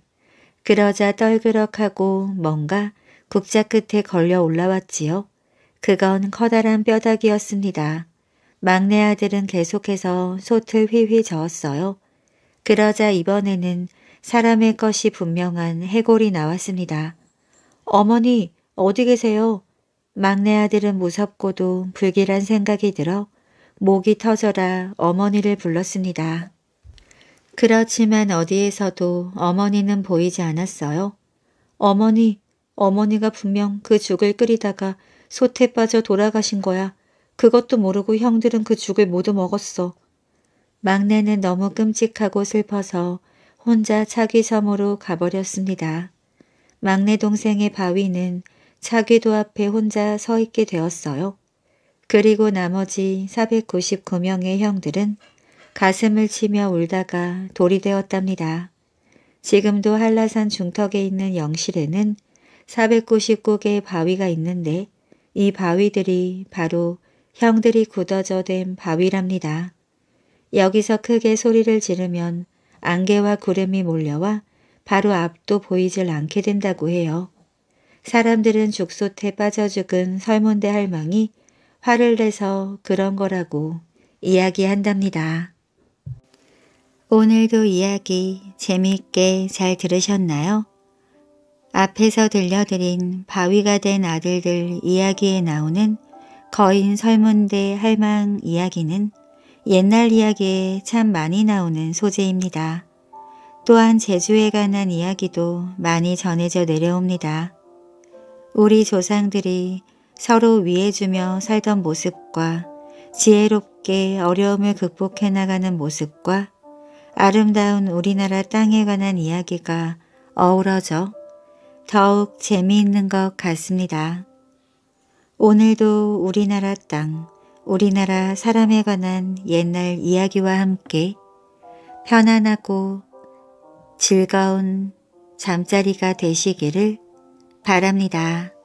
그러자 떨그럭하고 뭔가 국자 끝에 걸려 올라왔지요. 그건 커다란 뼈다귀였습니다. 막내 아들은 계속해서 솥을 휘휘 저었어요. 그러자 이번에는 사람의 것이 분명한 해골이 나왔습니다. 어머니 어디 계세요? 막내 아들은 무섭고도 불길한 생각이 들어 목이 터져라 어머니를 불렀습니다. 그렇지만 어디에서도 어머니는 보이지 않았어요. 어머니, 어머니가 분명 그 죽을 끓이다가 솥에 빠져 돌아가신 거야. 그것도 모르고 형들은 그 죽을 모두 먹었어. 막내는 너무 끔찍하고 슬퍼서 혼자 차귀섬으로 가버렸습니다. 막내 동생의 바위는 차귀도 앞에 혼자 서 있게 되었어요. 그리고 나머지 499명의 형들은 가슴을 치며 울다가 돌이 되었답니다. 지금도 한라산 중턱에 있는 영실에는 499개의 바위가 있는데 이 바위들이 바로 형들이 굳어져 된 바위랍니다. 여기서 크게 소리를 지르면 안개와 구름이 몰려와 바로 앞도 보이질 않게 된다고 해요. 사람들은 죽솥에 빠져 죽은 설문대 할망이 화를 내서 그런 거라고 이야기한답니다. 오늘도 이야기 재미있게 잘 들으셨나요? 앞에서 들려드린 바위가 된 아들들 이야기에 나오는 거인 설문대 할망 이야기는 옛날 이야기에 참 많이 나오는 소재입니다. 또한 제주에 관한 이야기도 많이 전해져 내려옵니다. 우리 조상들이 서로 위해주며 살던 모습과 지혜롭게 어려움을 극복해 나가는 모습과 아름다운 우리나라 땅에 관한 이야기가 어우러져 더욱 재미있는 것 같습니다. 오늘도 우리나라 땅, 우리나라 사람에 관한 옛날 이야기와 함께 편안하고 즐거운 잠자리가 되시기를 바랍니다.